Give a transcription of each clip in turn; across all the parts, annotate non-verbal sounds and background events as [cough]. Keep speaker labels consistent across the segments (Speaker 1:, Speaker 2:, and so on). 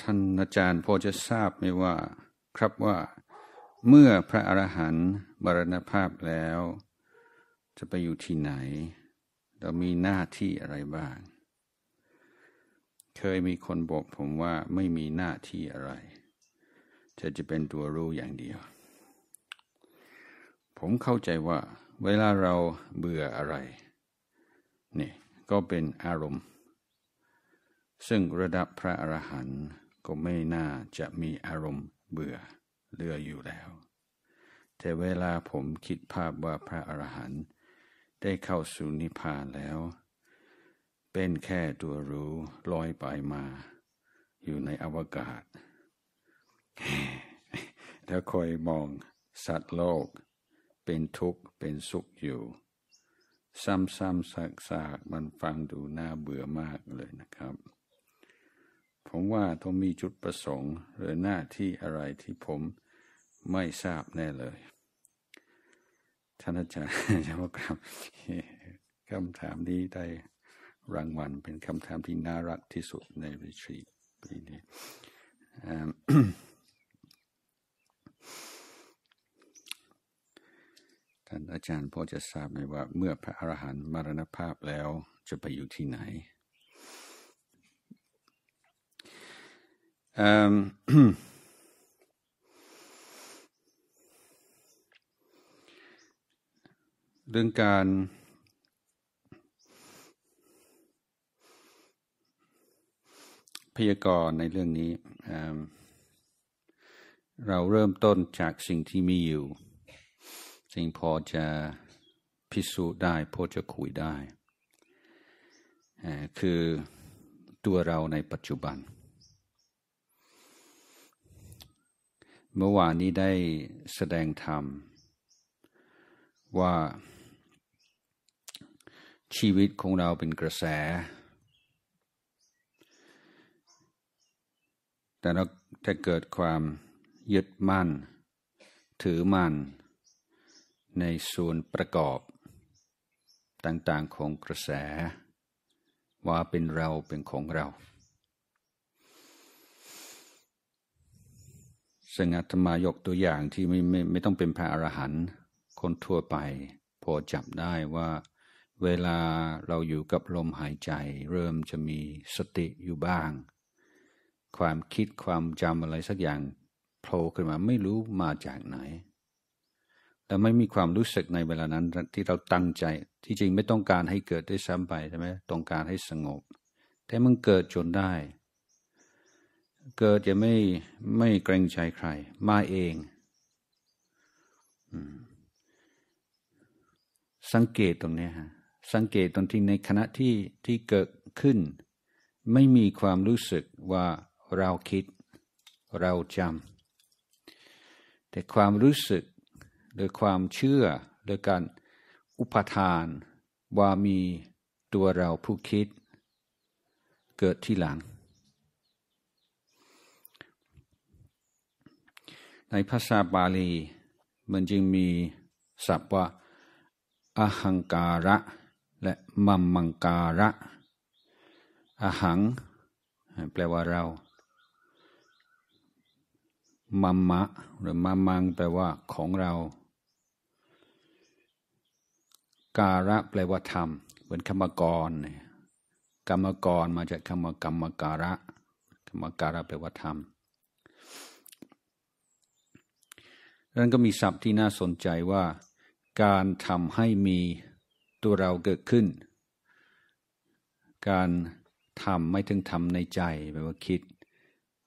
Speaker 1: ท่านอาจารย์พอจะทราบไหมว่า ครับว่าเมื่อพระอรหันต์บรณภาพแล้ว จะไปอยู่ที่ไหน เรามีหน้าที่อะไรบ้าง เคยมีคนบอกผมว่าไม่มีหน้าที่อะไร จะจะเป็นตัวรู้อย่างเดียว ผมเข้าใจว่าเวลาเราเบื่ออะไรนี่ก็เป็นอารมณ์ซึ่งระดับพระอรหันต์ก็ไม่น่าจะมีอารมณ์เบื่อเลืออยู่แล้ว แต่เวลาผมคิดภาพว่าพระอรหันต์ได้เข้าสู่นิพพานแล้ว เป็นแค่ตัวรู้ลอยไปมา อยู่ในอวกาศแล้วคอยมองสัตว์โลก เป็นทุกข์เป็นสุขอยู่ ซ้ำๆซากๆมันฟังดูน่าเบื่อมากเลยนะครับผมว่าต้องมีจุดประสงค์ หรือหน้าที่อะไรที่ผมไม่ทราบแน่เลย ท่านอาจารย์เจ้าครับ คำถามนี้ได้รางวัล เป็นคำถามที่น่ารักที่สุดในวิชีปีนี้ท่านอาจารย์พอจะทราบไหมว่าเมื่อพระอรหันต์มรณภาพแล้วจะไปอยู่ที่ไหน m เรื่องการพยากรณ์ในเรื่องนี้ เราเริ่มต้นจากสิ่งที่มีอยู่ สิ่งพอจะพิสูจน์ได้ พอจะคุยได้ คือตัวเราในปัจจุบันเมื่อวานนี้ได้แสดงธรรมว่าชีวิตของเราเป็นกระแส แต่เรา้าเกิดความยึดมั่นถือมั่นในส่วนประกอบต่างๆของกระแส ว่าเป็นเราเป็นของเราซึ่งอาตมายกตัวอย่างที่ไม่ไม่ไม่ต้องเป็นพระอรหันต์คนทั่วไป พอจับได้ว่าเวลาเราอยู่กับลมหายใจ เริ่มจะมีสติอยู่บ้าง ความคิดความจำอะไรสักอย่างโผล่ขึ้นมาไม่รู้มาจากไหน แต่ไม่มีความรู้สึกในเวลานั้นที่เราตั้งใจ ที่จริงไม่ต้องการให้เกิดได้ซ้ำไปใช่ไหมต้องการให้สงบ แต่มันเกิดจนได้เกิดจะไม่ไม่เกรงใจใครมาเอง สังเกตตรงนี้ฮะ สังเกตตรงที่ในขณะที่ที่เกิดขึ้น ไม่มีความรู้สึกว่าเราคิด เราจำแต่ความรู้สึกหรือความเชื่อหรือการอุปทานว่ามีตัวเราผู้คิด เกิดที่หลังในภาษาบาลี มันจึงมีศัพท์ว่าอหังการะ และมัมมังการะอหังแปลว่าเรา มัมมะ หรือมัมมังแปลว่าของเรา การะแปลว่าธรรม เหมือนรมกรกรรมกรมาจากคำว่ากรรมการะกรรมการะแปลว่าธรรมนั้นก็มีศัพท์ที่น่าสนใจว่า การทำให้มีตัวเราเกิดขึ้น การทำไม่ถึงทำในใจแปลว่าคิด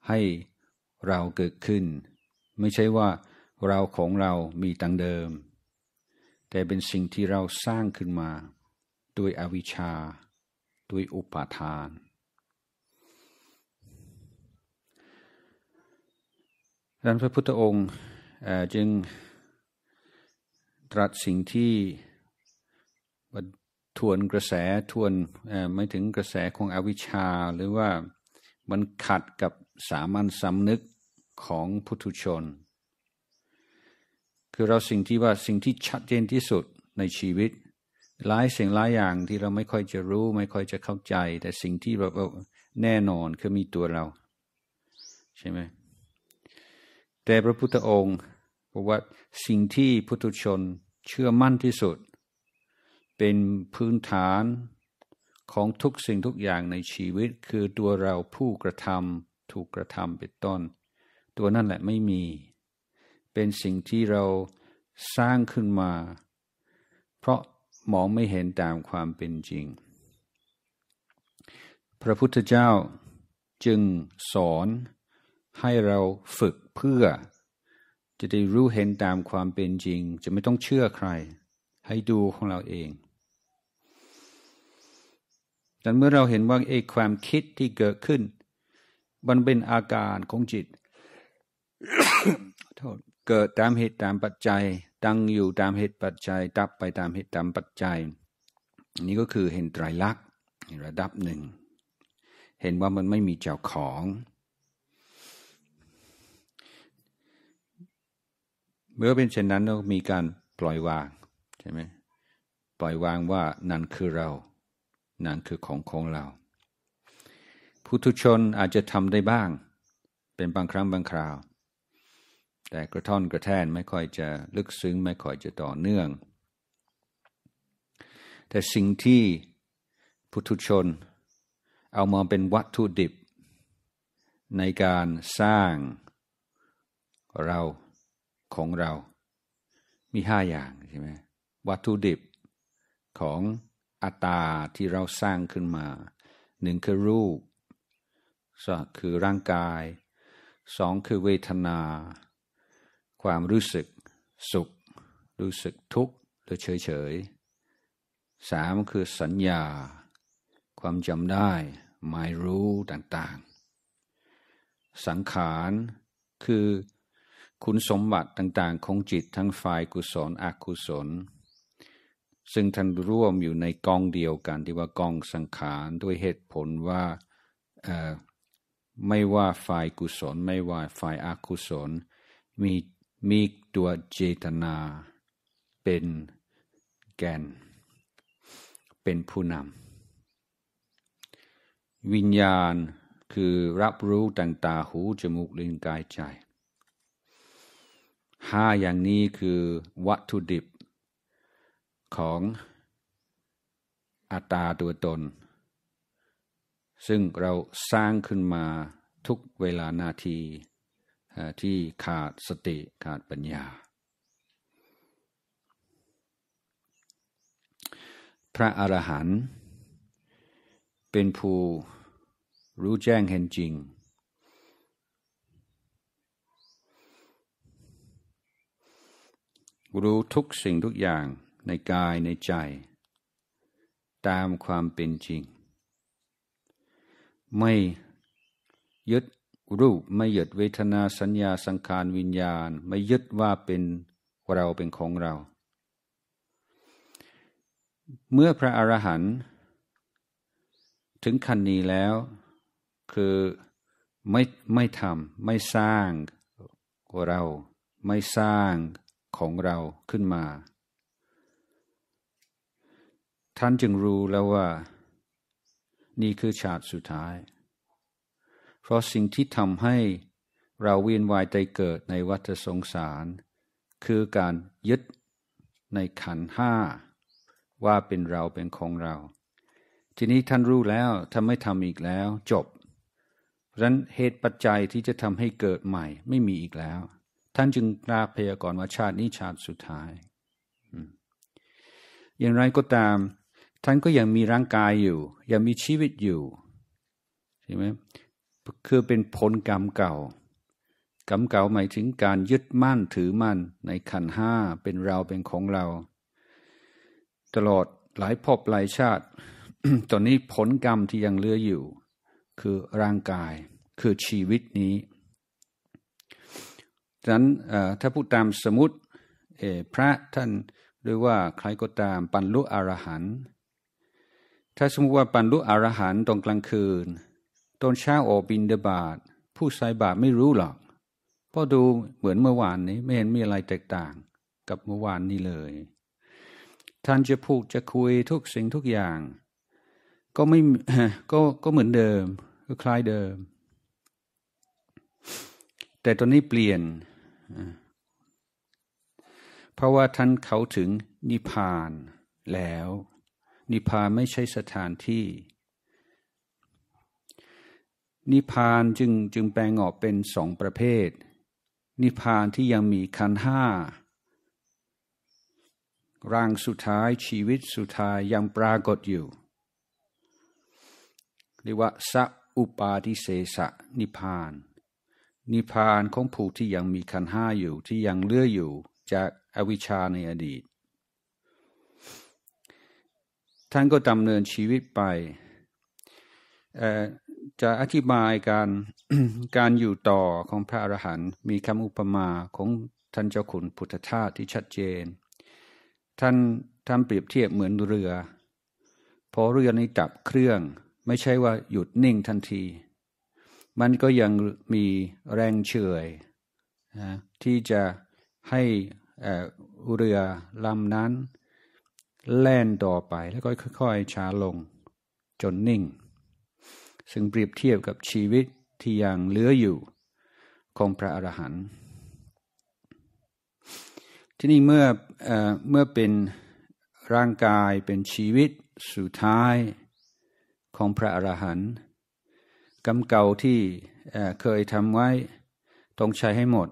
Speaker 1: ให้เราเกิดขึ้น ไม่ใช่ว่าเราของเรามีตังเดิม แต่เป็นสิ่งที่เราสร้างขึ้นมาด้วยอวิชชาด้วยอุปาทานดังพระพุทธองค์จึงตรัสสิ่งที่ทวนกระแสทวนไม่ถึงกระแสของอวิชชาหรือว่ามันขัดกับสามัญสำนึกของพุทุชน คือเราสิ่งที่ว่าสิ่งที่ชัดเจนที่สุดในชีวิต หลายสิ่งหลายอย่างที่เราไม่ค่อยจะรู้ไม่ค่อยจะเข้าใจ แต่สิ่งที่แบบแน่นอนคือมีตัวเราใช่ไหมแต่พระพุทธองค์บอกว่าสิ่งที่พุทธชนเชื่อมั่นที่สุด เป็นพื้นฐานของทุกสิ่งทุกอย่างในชีวิตคือตัวเราผู้กระทำถูกกระทำเป็นต้น ตัวนั่นแหละไม่มี เป็นสิ่งที่เราสร้างขึ้นมา เพราะมองไม่เห็นตามความเป็นจริง พระพุทธเจ้าจึงสอนให้เราฝึกเพื่อจะได้รู้เห็นตามความเป็นจริง จะไม่ต้องเชื่อใครให้ดูของเราเอง แต่เมื่อเราเห็นว่าไอ้ความคิดที่เกิดขึ้น มันเป็นอาการของจิต เกิดตามเหตุตามปัจจัยตั้งอยู่ตามเหตุปัจจัยดับไปตามเหตุตามปัจจัย นี่ก็คือเห็นไตรลักษณ์ระดับหนึ่งเห็นว่ามันไม่มีเจ้าของเมื่อเป็นเช่นนั้นก็มีการปล่อยวางใช่ไหมปล่อยวางว่านั่นคือเรา นั่นคือของของเรา ผู้ทุชนอาจจะทำได้บ้าง เป็นบางครั้งบางคราว แต่กระท่อนกระแทนไม่ค่อยจะลึกซึ้งไม่ค่อยจะต่อเนื่อง แต่สิ่งที่ผู้ทุชนเอามาเป็นวัตถุดิบ ในการสร้างเราของเรา มีห้าอย่างใช่ไหมวัตถุดิบ ของอัตตา ที่เราสร้างขึ้นมา หนึ่งคือรูปสองคือร่างกาย สองคือเวทนา ความรู้สึก สุข รู้สึกทุกข์หรือเฉยเฉยสามคือสัญญา ความจำได้หมายรู้ต่างๆ สังขาร คือคุณสมบัติต่างๆของจิตทั้งฝ่ายกุศลอกุศล ซึ่งท่านร่วมอยู่ในกองเดียวกัน ที่ว่ากองสังขาร ด้วยเหตุผลว่าไม่ว่าฝ่ายกุศลไม่ว่าฝ่ายอกุศล มีมีตัวเจตนาเป็นแกนเป็นผู้นำวิญญาณคือรับรู้ต่างตาหูจมูกลิ้นกายใจห้าอย่างนี้คือวัตถุดิบของอัตตาตัวตน ซึ่งเราสร้างขึ้นมาทุกเวลานาทีที่ขาดสติ ขาดปัญญา พระอรหันต์เป็นผู้รู้แจ้งเห็นจริงรู้ทุกสิ่งทุกอย่างในกายในใจ ตามความเป็นจริง ไม่ยึดรูปไม่ยึดเวทนาสัญญาสังขารวิญญาณ ไม่ยึดว่าเป็นเราเป็นของเรา เมื่อพระอรหันต์ถึงขั้นนี้แล้ว คือไม่ไม่ทำไม่สร้างเราไม่สร้างของเราขึ้นมา ท่านจึงรู้แล้วว่า นี่คือชาติสุดท้าย เพราะสิ่งที่ทำให้เราเวียนวายใจเกิดในวัฏสงสาร คือการยึดในขันห้าว่าเป็นเราเป็นของเรา ทีนี้ท่านรู้แล้วถ้าไม่ทำอีกแล้วจบ เพราะฉะนั้นเหตุปัจจัยที่จะทำให้เกิดใหม่ไม่มีอีกแล้วท่านจึงกลาพยากรว่าชาตินี้ชาติสุดท้าย อย่างไรก็ตามท่านก็ยังมีร่างกายอยู่ ยังมีชีวิตอยู่ใช่ไหมคือเป็นผลกรรมเก่ากรรมเก่าหมายถึงการยึดมั่นถือมั่นในขันห้าเป็นเราเป็นของเรา ตลอดหลายภพหลายชาติ ตอนนี้ผลกรรมที่ยังเหลืออยู่ คือร่างกายคือชีวิตนี้นั้นถ้าพูดตามสมมติพระท่านดรวยว่าใครก็ตามปันลุอรหันถ้าสมมติว่าปันลุอรหันตรงอนกลางคืนตอนเช้าออกบินเดบาตผู้ใส่บาตไม่รู้หรอกเพราะดูเหมือนเมื่อวานนี้ไม่เห็นมีอะไรแตกต่างกับเมื่อวานนี้เลย ท่านจะพูดจะคุยทุกสิ่งทุกอย่างก็ไม่ก็ก็เหมือนเดิมคล้ายเดิม แต่ตอนนี้เปลี่ยนเพราะว่าท่านเขาถึงนิพพาน แล้ว นิพพานไม่ใช่สถานที่ นิพพานจึงจึงแปลงออกเป็นสองประเภท นิพพานที่ยังมีขันห้าร่างสุดท้ายชีวิตสุดท้ายยังปรากฏอยู่เรียกว่าสัพอุปาทิเสสนิพพานนิพพานของผู้ที่ยังมีขันห้าอยู่ที่ยังเลื่ออยู่จากอวิชชาในอดีต ท่านก็ดำเนินชีวิตไป จะอธิบายการการอยู่ต่อของพระอรหันต์มีคำอุปมาของท่านเจ้าขุนพุทธทาสที่ชัดเจน ท่านทำเปรียบเทียบเหมือนเรือพอเรือนี้ดับเครื่องไม่ใช่ว่าหยุดนิ่งทันทีมันก็ยังมีแรงเฉยนะที่จะให้เรือลำนั้นแล่นต่อไป แล้วก็ค่อยๆช้าลงจนนิ่ง ซึ่งเปรียบเทียบกับชีวิตที่ยังเหลืออยู่ของพระอรหันต์ที่นี่เมื่อเอเมื่อเป็นร่างกายเป็นชีวิตสุดท้ายของพระอรหันต์กรรมเก่าที่เคยทำไว้ต้องใช้ให้หมด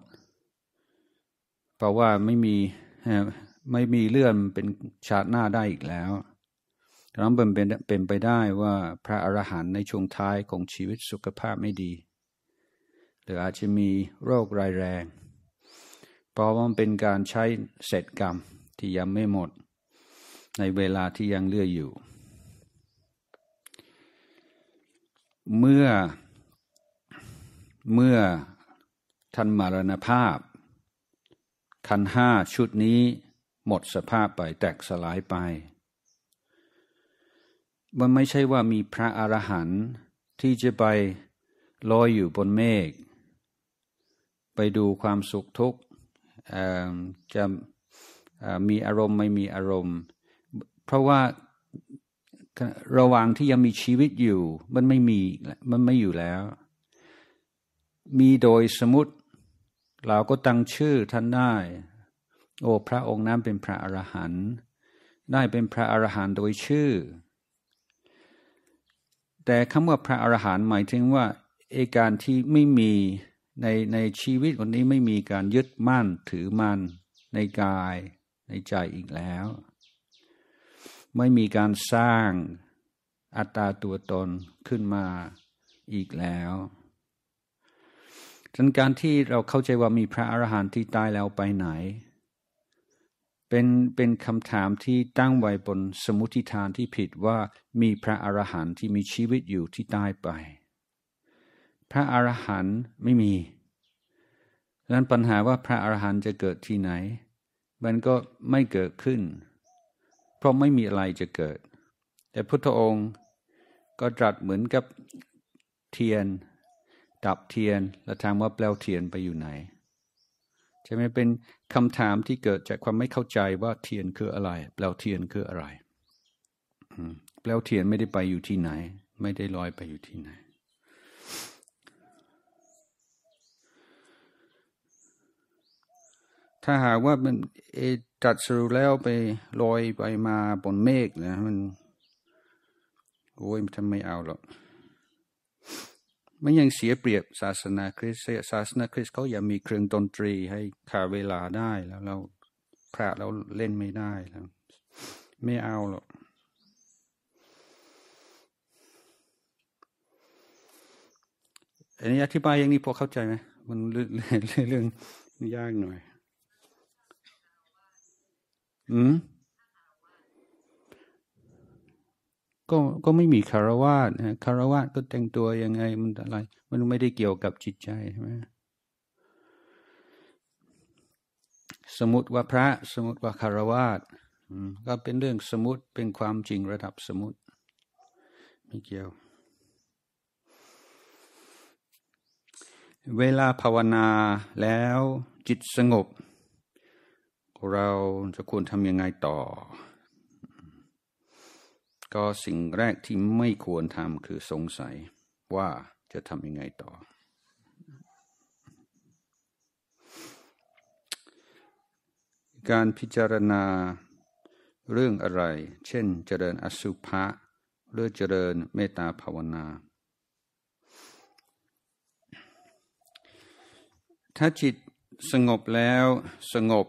Speaker 1: เพราะว่าไม่มีไม่มีเลื่อนเป็นชาติหน้าได้อีกแล้วดั้เป็นเป็นไปได้ว่าพระอรหันต์ในช่วงท้ายของชีวิตสุขภาพไม่ดี หรืออาจจะมีโรครายแรงเพราะมันเป็นการใช้เศษกรรมที่ยังไม่หมดในเวลาที่ยังเลืออยู่เมื่อเมื่อท่านมารณภาพขันห้าชุดนี้หมดสภาพไปแตกสลายไป มันไม่ใช่ว่ามีพระอรหันต์ที่จะไปลอยอยู่บนเมฆไปดูความสุขทุกข์จะมีอารมณ์ไม่มีอารมณ์เพราะว่าระหว่างที่ยังมีชีวิตอยู่มันไม่มีมันไม่อยู่แล้ว มีโดยสมมติเราก็ตั้งชื่อท่านได้ โอ้พระองค์นั้นเป็นพระอรหันต์ได้เป็นพระอรหันต์โดยชื่อ แต่คำว่าพระอรหันต์หมายถึงว่าเอการที่ไม่มีในในชีวิตคนนี้ไม่มีการยึดมั่นถือมั่นในกายในใจอีกแล้วไม่มีการสร้างอัตราตัวตนขึ้นมาอีกแล้วดังการที่เราเข้าใจว่ามีพระอรหันต์ที่ตายแล้วไปไหน เป็นเป็นคำถามที่ตั้งไว้บนสมุติฐานที่ผิดว่ามีพระอรหันต์ที่มีชีวิตอยู่ที่ตายไป พระอรหันต์ไม่มีดังนั้นปัญหาว่าพระอรหันต์จะเกิดที่ไหน มันก็ไม่เกิดขึ้นก็ไม่มีอะไรจะเกิด แต่พุทธองค์ก็ตรัสเหมือนกับเทียน ดับเทียน แล้วถามว่า แปลวเทียนไปอยู่ไหน จะไม่เป็นคำถามที่เกิดจากความไม่เข้าใจว่า เทียนคืออะไร แปลวเทียนคืออะไรแปลวเทียนไม่ได้ไปอยู่ที่ไหน ไม่ได้ลอยไปอยู่ที่ไหนถ้าหากว่ามันจัดสรุแล้วไปลอยไปมาบนเมฆนะมัน โอ้ยทำไม่เอาหรอกมันยังเสียเปรียบศาสนาคริสต์ศาสนาคริสต์เขายังมีเครื่องดนตรีให้ขาเวลาได้แล้วเราพระเราเล่นไม่ได้แล้วไม่เอาหรอกอันนี้อธิบายอย่างนี้พอเข้าใจไหมมันเรื่องยากหน่อยอืมก็ก็ไม่มีคารวะนะคารวะก็แต่งตัวยังไง มันอะไร มันไม่ได้เกี่ยวกับจิตใจใช่ไหมสมมติว่าพระ สมมติว่าคารวะก็เป็นเรื่องสมมติ เป็นความจริงระดับสมมติไม่เกี่ยว เวลาภาวนาแล้วจิตสงบเราจะควรทำยังไงต่อ ก็สิ่งแรกที่ไม่ควรทำคือสงสัยว่าจะทำยังไงต่อ การพิจารณาเรื่องอะไร เช่นเจริญอสุภะหรือเจริญเมตตาภาวนา ถ้าจิตสงบแล้วสงบ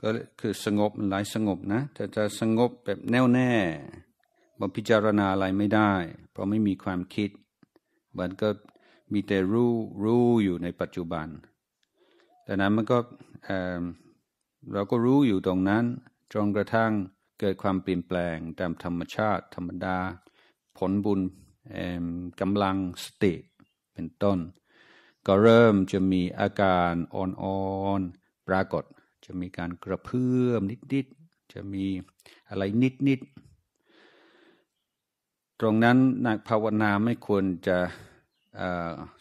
Speaker 1: ก็คือสงบหลายสงบนะ แต่จะสงบแบบแน่วแน่บ่พิจารณาอะไรไม่ได้ เพราะไม่มีความคิด มันก็มีแต่รู้รู้อยู่ในปัจจุบันดังนั้นมันก็เราก็รู้อยู่ตรงนั้น จนกระทั่งเกิดความเปลี่ยนแปลงตามธรรมชาติ ธรรมดา ผลบุญกำลังสติ เป็นต้นก็เริ่มจะมีอาการอ่อนๆ ปรากฏจะมีการกระเพื่อมนิดๆ จะมีอะไรนิดๆ ตรงนั้น นักภาวนาไม่ควรจะ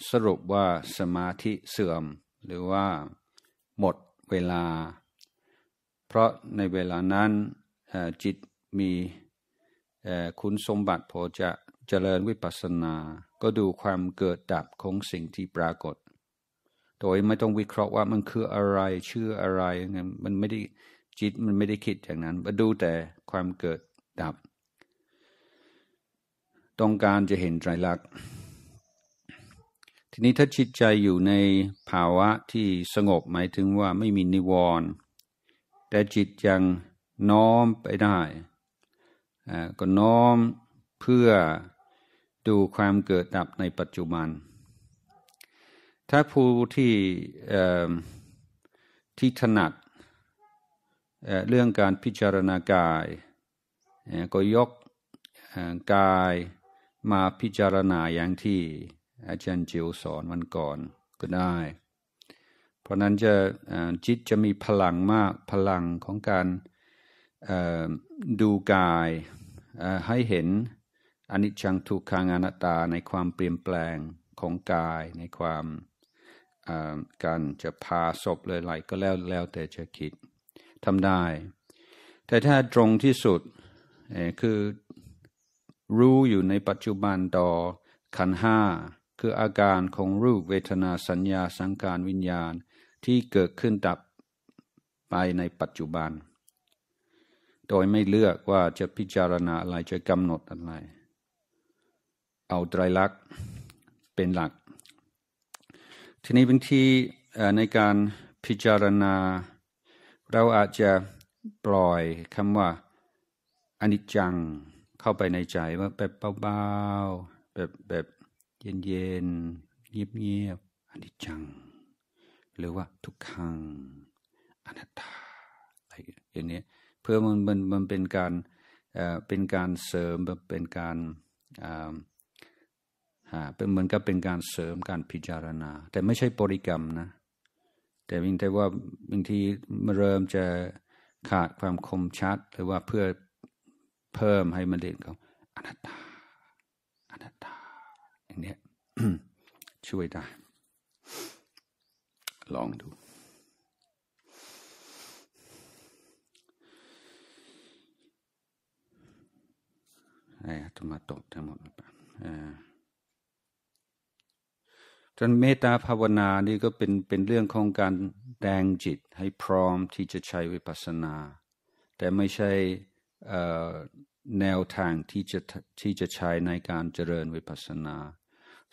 Speaker 1: สรุปว่าสมาธิเสื่อม หรือว่าหมดเวลา เพราะในเวลานั้นจิตมีคุณสมบัติ พอจะเจริญวิปัสสนาก็ดูความเกิดดับของสิ่งที่ปรากฏ โดยไม่ต้องวิเคราะห์ว่ามันคืออะไรชื่ออะไรมันไม่ได้จิตมันไม่ได้คิดอย่างนั้น มาดูแต่ความเกิดดับ ต้องการจะเห็นไตรลักษณ์ ทีนี้ถ้าจิตใจอยู่ในภาวะที่สงบหมายถึงว่าไม่มีนิวรณ์แต่จิตยังน้อมไปได้ ก็น้อมเพื่อดูความเกิดดับในปัจจุบัน ถ้าผู้ที่ที่ถนัดเเรื่องการพิจารณากาย ก็ยกกายมาพิจารณาอย่างที่ อาจารย์จิวสอนวันก่อนก็ได้ เพราะนั้นจะจิตจะมีพลังมาก พลังของการดูกายให้เห็นอนิจจังทุกขังอนัตตาในความเปลี่ยนแปลงของกายในความการจะพาศพเลยไหลก็แล้วแล้วแต่จะคิดทำได้ แต่ถ้าตรงที่สุดคือรู้อยู่ในปัจจุบันต่อขันห้าคืออาการของรูปเวทนาสัญญาสังการวิญญาณที่เกิดขึ้นดับไปในปัจจุบัน โดยไม่เลือกว่าจะพิจารณาอะไรจะกำหนดอะไรเอาไตรลักษณ์เป็นหลัก ทีนี้บางทีในการพิจารณา เราอาจจะปล่อยคำว่า อนิจจังเข้าไปในใจว่าแบบเบาๆแบบแบบเย็นๆเงียบๆ อนิจจังหรือว่าทุกขังอนัตตาอะไรอย่างนี้เพื่อมันมันมันเป็นการเป็นการเสริมเป็นการเป็นเหมือนกับเป็นการเสริมการพิจารณา แต่ไม่ใช่บริกรรมนะ แต่วิงแต่ว่าบางทีเริ่มจะขาดความคมชัด หรือว่าเพื่อเพิ่มให้มันเด่นเขาอนัตตาอนัตตาอย่างเนี้ยช่วยได้ ลองดูไอ้ตัวมาตกทั้งหมดไปอ่าการเมตตาภาวนานี่ก็เป็นเป็นเรื่องของการแดงจิตให้พร้อมที่จะใช้วิปัสสนา แต่ไม่ใช่แนวทางที่จะที่จะใช้ในการเจริญวิปัสสนา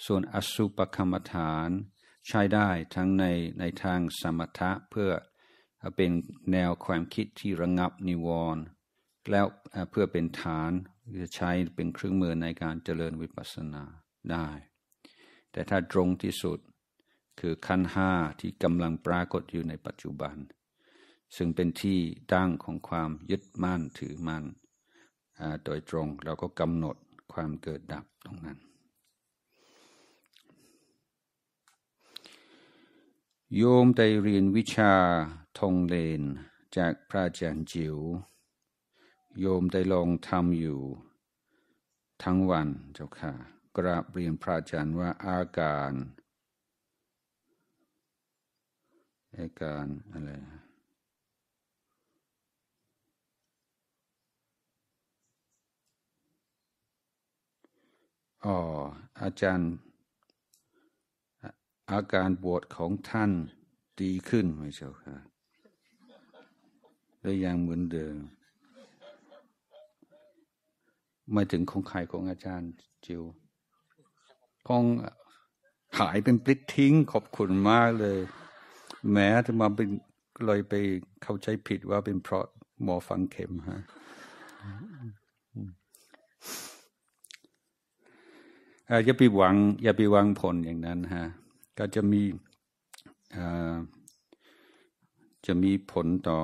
Speaker 1: ส่วนอสุปกรรมฐานใช้ได้ทั้งในในทางสมถะเพื่อเป็นแนวความคิดที่ระงับนิวรณ์แล้วเพื่อเป็นฐานจะใช้เป็นเครื่องมือในการเจริญวิปัสสนาได้แต่ถ้าตรงที่สุดคือขั้นห้าที่กำลังปรากฏอยู่ในปัจจุบัน ซึ่งเป็นที่ตั้งของความยึดมั่นถือมั่นโดยตรงเราก็กำหนดความเกิดดับตรงนั้น โยมได้เรียนวิชาทงเลนจากพระอาจารย์จิ๋วโยมได้ลองทำอยู่ทั้งวันเจ้าค่ะกราบเรียนพระอาจารย์ว่าอาการอาการอะไร อ๋ออาจารย์อาการปวดของท่านดีขึ้นไหมเจ้าค่ะและยังเหมือนเดิมไม่ถึงของใครของอาจารย์ จิวคองขายเป็นปลิดทิ้งขอบคุณมากเลย แม้จะมาเป็นเลยไปเข้าใจผิดว่าเป็นเพราะหมอฟังเข็มฮะอย่าไปหวัง อย่าไปหวังผลอย่างนั้น ฮะ ก็จะมีจะมีผลต่อ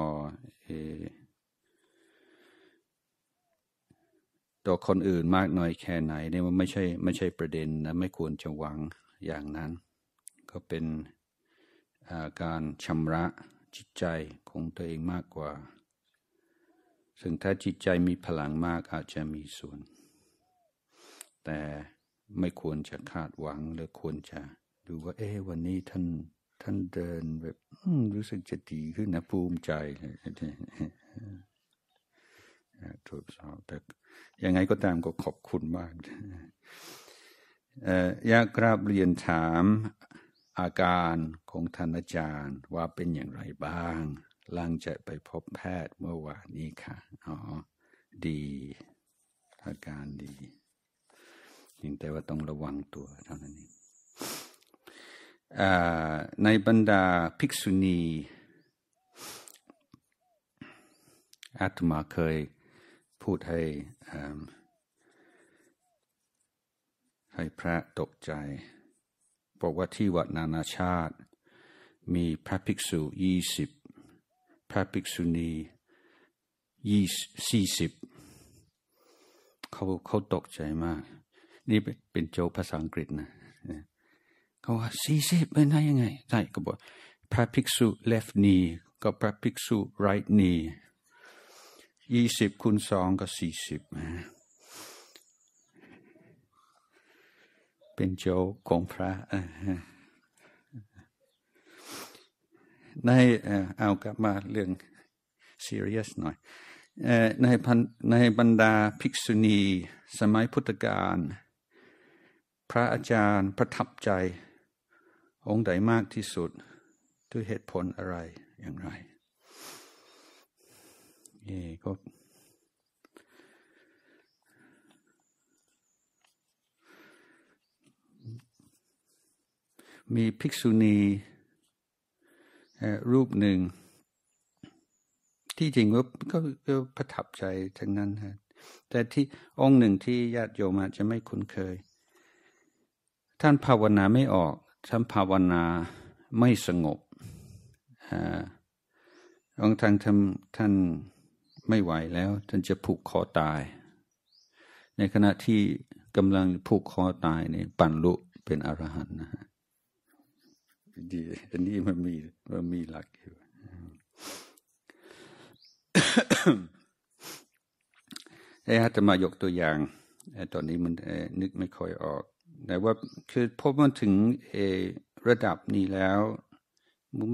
Speaker 1: ต่อคนอื่นมากน้อยแค่ไหนเนี่ยมันไม่ใช่ไม่ใช่ประเด็นนะไม่ควรจะหวังอย่างนั้น ก็เป็นาการชำระจิตใจของตัวเองมากกว่า ซึ่งถ้าจิตใจมีพลังมากอาจจะมีส่วน แต่ไม่ควรจะคาดหวัง หรือควรจะดูว่า เอ๊วันนี้ท่านท่านเดิน แบบรู้สึกจะดีขึ้นนะภูมิใจเลยถูกสอบแต่ยังไงก็ตามก็ขอบคุณมากอยากกราบเรียนถามอาการของท่านอาจารย์ ว่าเป็นอย่างไรบ้างหลังจะไปพบแพทย์เมื่อวานนี้ค่ะ อ๋อ ดี อาการดีเพียงแต่ว่าต้องระวังตัวเท่านั้นเองในบรรดาภิกษุณีอาตมาเคยพูดให้ให้พระตกใจ บอกว่าที่วัดนานาชาติ มีพระภิกษุยี่สิบพระภิกษุณียี่สี่สิบเขาเขาตกใจมาก นี่เป็นโจภาษาอังกฤษนะ เขาว่าสี่สิบเป็นได้ยังไงใช่ก็บอกพระภิกษุ left knee กับพระภิกษุ right knee ยี่สิบคูณสองก็สี่สิบเป็นโจของพระในเอากลับมาเรื่องซีเรียสหน่อยในในบรรดาภิกษุณี สมัยพุทธกาลพระอาจารย์ประทับใจ องค์ใดมากที่สุดด้วยเหตุผลอะไรอย่างไรนี่ก็มีภิกษุณีรูปหนึ่ง ที่จริงก็ก็ประทับใจทั้งนั้นฮะแต่ที่องค์หนึ่งที่ญาติโยมอาจจะไม่คุ้นเคย ท่านภาวนาไม่ออกท่านภาวนา ไม่สงบองค์ทางท่านไม่ไหวแล้ว ท่านจะผูกคอตาย ในขณะที่กำลังผูกคอตายเนี่ย ปั่นลุเป็นอรหันต์นะฮะ ดี อันนี้มันมีมันมีหลักอยู่ไอ้ฮัตมายกตัวอย่างตอนนี้มันนึกไม่ค่อยออก แต่ว่าคือพบมาถึงระดับนี้แล้ว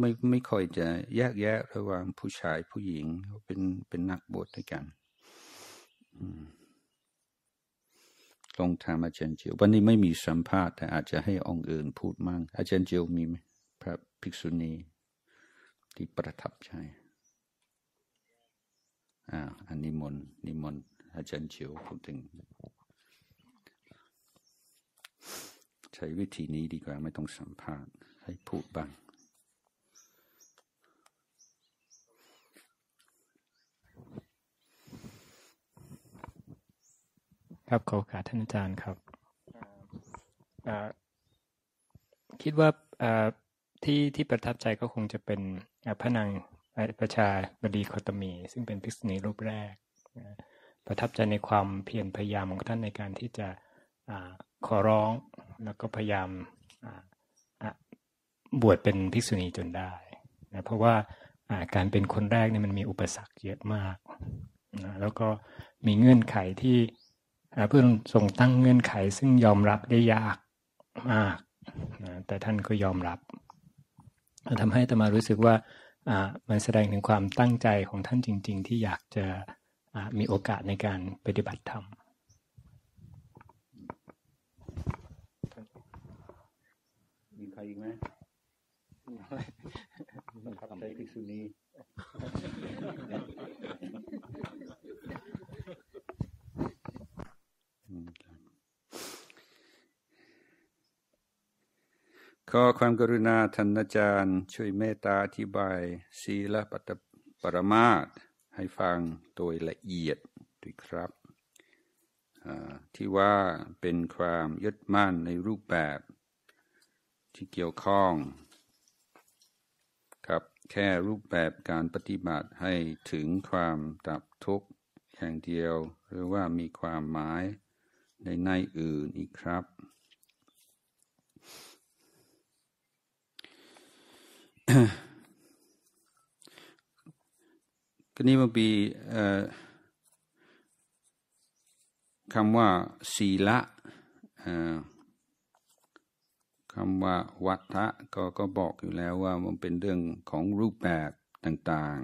Speaker 1: ไม่ไม่ค่อยจะแยกแยะระหว่างผู้ชายผู้หญิงเป็นเป็นนักบวชด้วยกันลองถามอาจารย์เจียววันนี้ไม่มีสัมภาษณ์แต่อาจจะให้องค์อื่นพูดมั่งอาจารย์เจียวมีไหมพระภิกษุณี ที่ประทับใจอ่าอันนิมนต์นิมนต์อาจารย์เจียวพูดถึง ใช้วิธีนี้ดีกว่าไม่ต้องสัมภาษณ์ ให้พูดบ้าง
Speaker 2: ครับขอโอกาสท่านอาจารย์ครับ คิดว่า ที่ที่ประทับใจก็คงจะเป็นพระนางประชาบดีคอตมี ซึ่งเป็นภิกษุณีรูปแรก ประทับใจในความเพียรพยายามของท่านในการที่จะขอร้อง แล้วก็พยายามบวชเป็นภิกษุณีจนได้นะเพราะว่าการเป็นคนแรกเนี่ยมันมีอุปสรรคเยอะมากนะแล้วก็มีเงื่อนไขที่พระพุทธองค์ทรงตั้งเงื่อนไขซึ่งยอมรับได้ยากมาก แต่ท่านก็ยอมรับทำให้ตมารู้สึกว่ามันแสดงถึงความตั้งใจของท่านจริง ๆ ที่อยากจะมีโอกาสในการปฏิบัติธรรม
Speaker 1: มีใครอีกไหมครับในภิกษุณีขอความกรุณาท่านอาจารย์ ช่วยเมตตาอธิบายศีลปฏิปรมาตให้ฟังโดยละเอียดด้วยครับ ที่ว่าเป็นความยึดมั่นในรูปแบบ ที่เกี่ยวข้องครับแค่รูปแบบการปฏิบัติให้ถึงความดับทุกข์อย่างเดียว หรือว่ามีความหมายในในอื่นอีกครับก็นี่มันปีคำว่าศีละคำว่าวัฏะก็ก็บอกอยู่แล้วว่ามันเป็นเรื่องของรูปแบบต่าง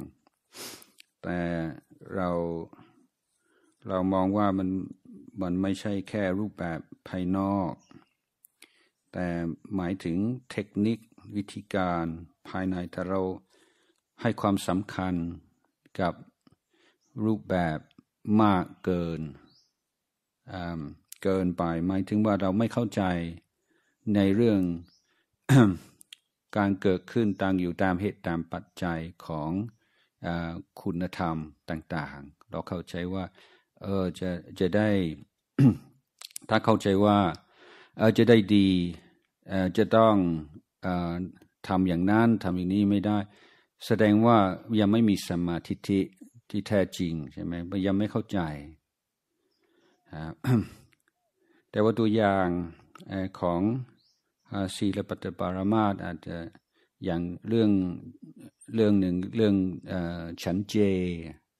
Speaker 1: ๆ แต่เราเรามองว่ามันมันไม่ใช่แค่รูปแบบภายนอก แต่หมายถึงเทคนิควิธีการภายในแต่เราให้ความสำคัญกับรูปแบบมากเกินเกินไปหมายถึงว่าเราไม่เข้าใจในเรื่องการเกิดขึ้นต่างอยู่ตามเหตุตามปัจจัยของอคุณธรรมต่างๆ เราเข้าใจว่าเออจะจะได้ถ้าเข้าใจว่าเออจะได้ดี จะต้องทำอย่างนั้นทำอย่างนี้ไม่ได้ แสดงว่ายังไม่มีสมาธิทฐิที่แท้จริงใช่ไหมยังไม่เข้าใจ แต่ว่าตัวอย่างของศีลปฏิปารมาตอาจจะอย่างเรื่องเรื่องหนึ่งเรื่องฉันเจ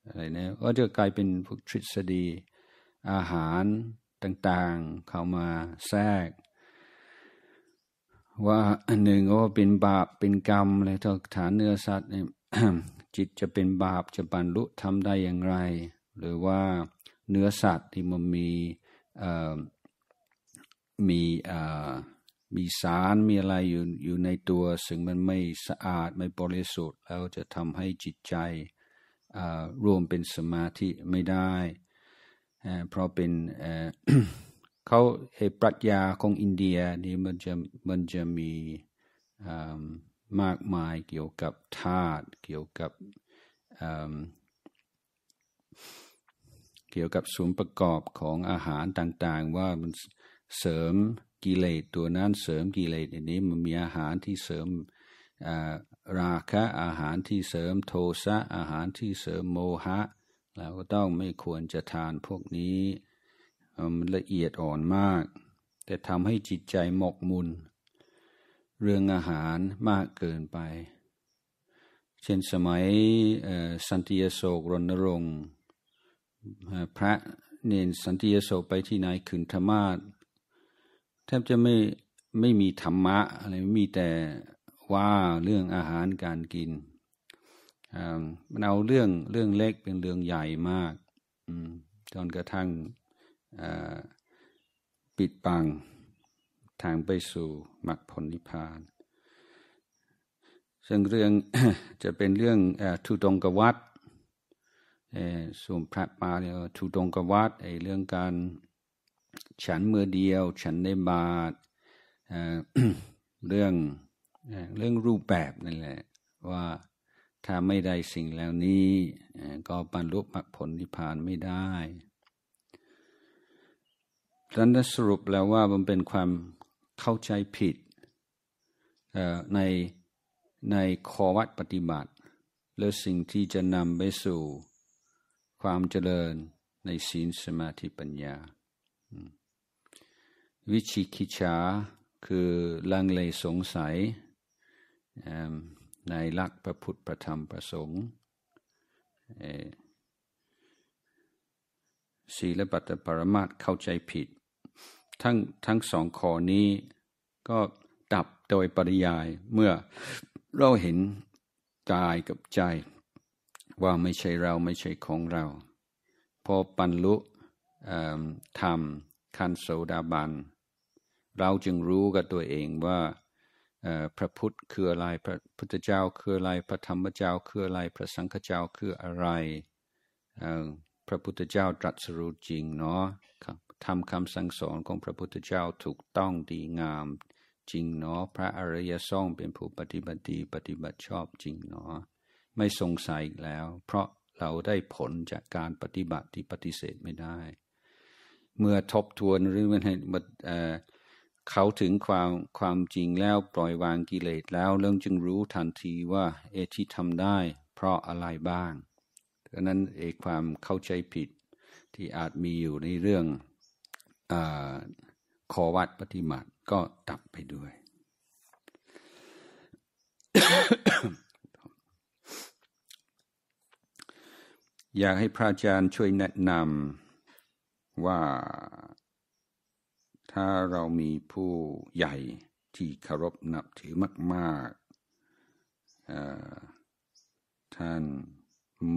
Speaker 1: อะไรนะก็จะกลายเป็นพวกทฤษฎีอาหารต่างๆเข้ามาแทรกว่าอันหนึ่งว่าเป็นบาปเป็นกรรมอะไรถ้าฐานเนื้อสัตว์เนี่ยจิตจะเป็นบาปจะบรรลุทำได้อย่างไร หรือว่าเนื้อสัตว์ที่มันมีมีมีสารมีอะไรอยู่อยู่ในตัว ซึ่งมันไม่สะอาดไม่บริสุทธิ์ แล้วจะทำให้จิตใจรวมเป็นสมาธิไม่ได้ เพราะเป็นเขาปรัชญาของอินเดียนี่มันจะมันจะมีมากมายเกี่ยวกับธาตุเกี่ยวกับเกี่ยวกับส่วนประกอบของอาหารต่างๆ ว่ามันเสริมกิเลสตัวนั้นเสริมกิเลสอันนี้มันมีอาหารที่เสริมราคะอาหารที่เสริมโทสะอาหารที่เสริมโมหะเราก็ต้องไม่ควรจะทานพวกนี้มันละเอียดอ่อนมาก แต่ทำให้จิตใจหมกมุนเรื่องอาหารมากเกินไป เช่นสมัยสันติยโสกรณรงค์พระเนนสันติยโสไปที่ไหนขืนธรรมาตแทบจะไม่ไม่มีธรรมะอะไร มีแต่ว่าเรื่องอาหารการกินมันเอาเรื่องเรื่องเล็กเป็นเรื่องใหญ่มาก จนกระทั่งปิดบังทางไปสู่มรรคผลนิพพาน ซึ่งเรื่องจะเป็นเรื่องทุดงกวัตส่วนพระปาเนี่ยทุดงกวัตเรื่องการฉันเมื่อเดียว ฉันในบาทเรื่องเรื่องรูปแบบนั่นแหละว่าถ้าไม่ได้ สิ่งแล้วนี้ก็บรรลุมรรคผลนิพพานไม่ได้ดังนั้นสรุปแล้วว่ามันเป็นความเข้าใจผิดในในคอวัดปฏิบัติ และสิ่งที่จะนำไปสู่ความเจริญในศีลสมาธิปัญญา วิชิคิชาคือลังเลสงสัยในลักพระพุทธประธรรมประสงค์ศีลปัตตปรมาตเข้าใจผิดทั้งทั้งสองข้อนี้ก็ดับโดยปริยายเมื่อเราเห็นกายกับใจ ว่าไม่ใช่เราไม่ใช่ของเรา พอปันลุธรรมคันโสดาบันเราจึงรู้กับตัวเองว่าพระพุทธคืออะไรพระพุทธเจ้าคืออะไรพระธรรมเจ้า คืออะไรพระสังฆเจ้าคืออะไรพระพุทธเจ้าตรัสรู้จริงเนาะครับทำคำสั่งสอนของพระพุทธเจ้าถูกต้องดีงามจริงเนาะพระอริยสงฆ์เป็นผู้ปฏิบัติปฏิบัติชอบจริงเนาะไม่สงสัยอีกแล้ว เพราะเราได้ผลจากการปฏิบัติที่ปฏิเสธไม่ได้ เมื่อทบทวนหรือมันเห็เขาถึงความความจริงแล้วปล่อยวางกิเลสแล้วเรื่องจึงรู้ทันทีว่า เอที่ทำได้เพราะอะไรบ้างดังนั้นเอความเข้าใจผิดที่อาจมีอยู่ในเรื่องขอวัดปฏิมาก็ตับไปด้วย อยากให้พระอาจารย์ช่วยแนะนำว่า ถ้าเรามีผู้ใหญ่ที่เคารพนับถือมากๆ ท่าน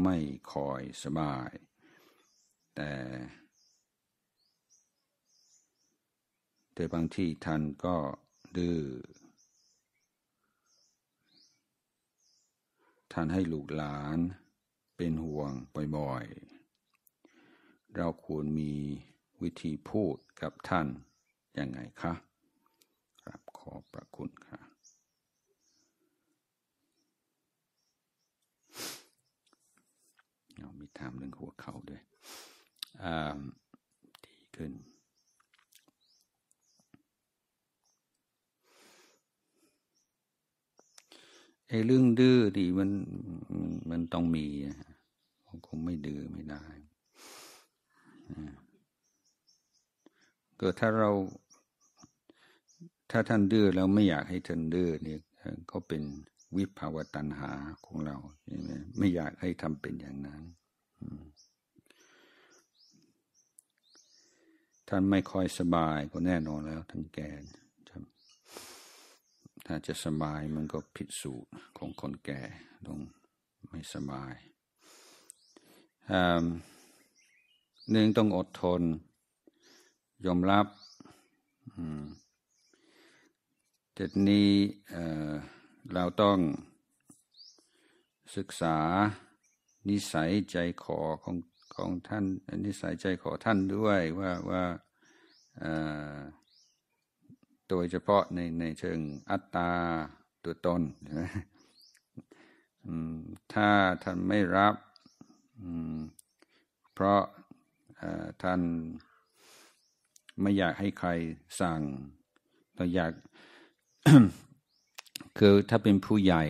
Speaker 1: ไม่คอยสบาย แต่แต่บางที่ท่านก็ดื้อท่านให้ลูกหลานเป็นห่วงบ่อยๆ เราควรมีวิธีพูดกับท่านยังไงคะครับ ขอบพระคุณค่ะเรามีถามเรื่องหัวเขาด้วยดีขึ้นไอ้เรื่องดื้อดีมันมันต้องมีผมคงไม่ดื้อไม่ได้ เกิดถ้าเรา ถ้าท่านดื้อเราไม่อยากให้ท่านดื้อเนี่ยก็เป็นวิภาวตันหาของเราใช่ไหมไม่อยากให้ทำเป็นอย่างนั้นท่านไม่ค่อยสบายก็แน่นอนแล้วท่านแก่้าจะสบายมันก็ผิดสูตรของคนแก่ ต้องไม่สบาย หนึ่งต้องอดทนยอมรับเจ็ดนี้เราต้องศึกษานิสัยใจขอของของท่านนิสัยใจขอท่านด้วยว่าว่าโดยเฉพาะในในเชิงอัตตา ตัวตนถ้าท่านไม่รับเพราะท่านไม่อยากให้ใครสั่งเราอยาก คือถ้าเป็นผู้ใหญ่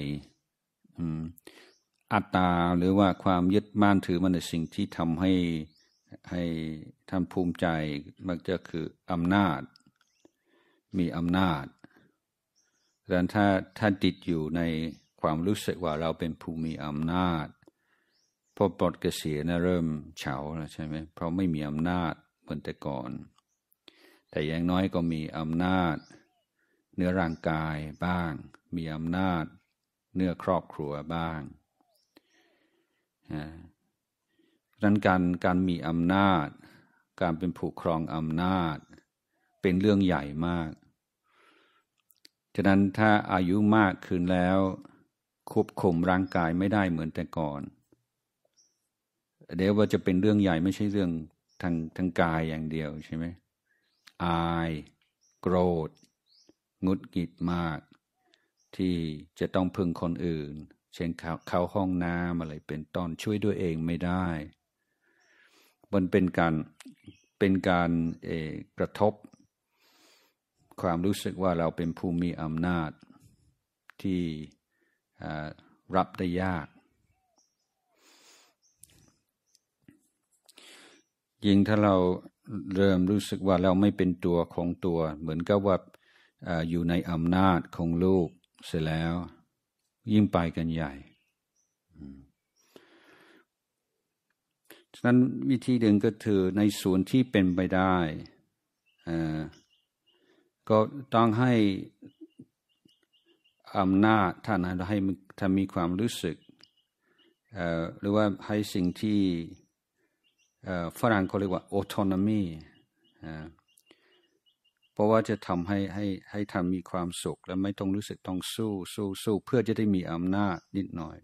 Speaker 1: อัตตาหรือว่าความยึดมั่นถือมันในสิ่งที่ทำให้ให้ท่านภูมิใจ มันจะคืออำนาจมีอำนาจดังนั้นถ้าถ้าติดอยู่ในความรู้สึกว่าเราเป็นผู้มีอำนาจพอปลดเกษียณเริ่มเฉาแล้วใช่ไหมเพราะไม่มีอำนาจเหมือนแต่ก่อน แต่อย่างน้อยก็มีอำนาจ เนื้อร่างกายบ้าง มีอำนาจเนื้อครอบครัวบ้างดังนั้นการการมีอำนาจ การเป็นผู้ครองอำนาจเป็นเรื่องใหญ่มาก ฉะนั้นถ้าอายุมากขึ้นแล้วควบคุมร่างกายไม่ได้เหมือนแต่ก่อน เดี๋ยวว่าจะเป็นเรื่องใหญ่ไม่ใช่เรื่องทางทางกายอย่างเดียวใช่ไหม อาย โกรธ งุดหงิดมาก ที่จะต้องพึ่งคนอื่น เช่นเขาเขาห้องน้ำอะไรเป็นตอนช่วยด้วยเองไม่ได้ มันเป็นการ เป็นการกระทบความรู้สึกว่าเราเป็นผู้มีอำนาจ ที่รับได้ยาก ยิ่งถ้าเราเริ่มรู้สึกว่าเราไม่เป็นตัวของตัว เหมือนกับว่าอยู่ในอำนาจของลูกเสร็จแล้ว ยิ่งไปกันใหญ่ ฉะนั้นวิธีเดึงก็คือในส่วนที่เป็นไปได้ก็ต้องให้อำนาจท่านให้ท่านมีความรู้สึก หรือว่าให้สิ่งที่ฝรั่งเขาเรียกว่าออโตนมีเพราะว่าจะทำให้ให้ให้ท่านมีความสุข และไม่ต้องรู้สึกต้องสู้ สู้ สู้ เพื่อจะได้มีอำนาจนิดหน่อย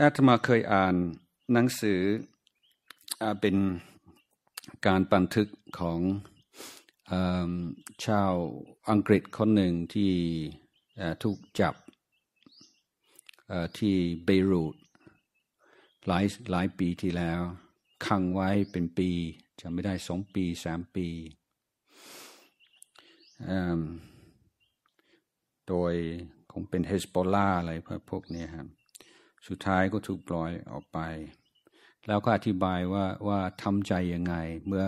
Speaker 1: อาตมาเคยอ่านหนังสือเป็นการบันทึกของชาวอังกฤษคนหนึ่งที่ถูกจับที่เบรุตหลายหลายปีที่แล้ว ขังไว้เป็นปี จะไม่ได้สองปีสามปี โดยคงเป็นเฮสปอล่าอะไรพวกนี้ครับสุดท้ายก็ถูกปล่อยออกไป แล้วก็อธิบายว่าว่าทำใจยังไงเมื่อ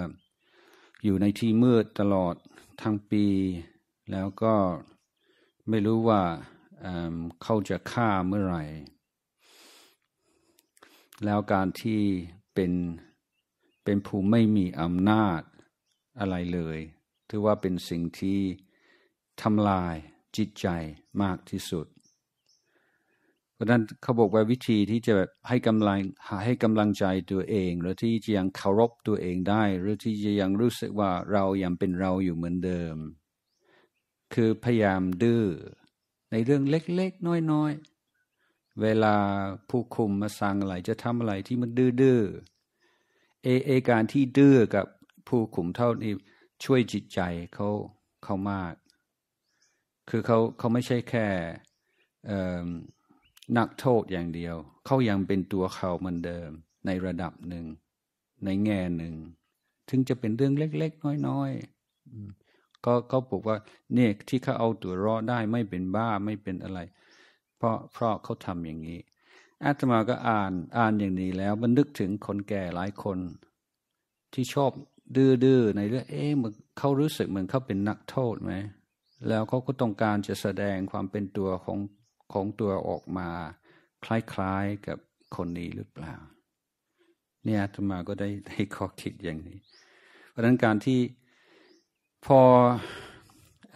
Speaker 1: อยู่ในที่มืดตลอดทั้งปีแล้วก็ไม่รู้ว่าเขาจะฆ่าเมื่อไหร่แล้วการที่เป็นเป็นผู้ไม่มีอำนาจอะไรเลย ถือว่าเป็นสิ่งที่ทำลายจิตใจมากที่สุดราะนั้นเขาบอกว่าวิธีที่จะแบบให้กำลังให้กำลังใจตัวเองหรือที่จะยังเคารพตัวเองได้ หรือที่จะยังรู้สึกว่าเรายังเป็นเราอยู่เหมือนเดิม คือพยายามดื้อในเรื่องเล็กๆ น้อยๆ เวลาผู้คุมมาสั่งอะไรจะทำอะไรที่มันดื้อๆเอเอการที่ดื้อกับผู้คุมเท่านี้ช่วยจิตใจเขาเขามาก คือเขาเขาไม่ใช่แค่นักโทษอย่างเดียวเขายังเป็นตัวเขาเหมือนเดิม ในระดับหนึ่ง ในแง่หนึ่งถึงจะเป็นเรื่องเล็กๆ น้อยๆก็เขาบอกว่าเนี่ยที่เขาเอาตัวรอดได้ไม่เป็นบ้าไม่เป็นอะไร เพราะเพราะเขาทำอย่างนี้อาตมาก็อ่านอ่านอย่างนี้แล้วมันนึกถึงคนแก่หลายคน ที่ชอบ ดื้อๆ ในเรื่องเอ๊ะมันเขารู้สึกเหมือนเขาเป็นนักโทษไหมแล้วเขาก็ต้องการจะแสดงความเป็นตัวของของตัวออกมาคล้ายๆกับคนนี้หรือเปล่า เนี่ยธรรมาก็ได้ได้ข้อคิดอย่างนี้ เพราะนั้นการที่พอ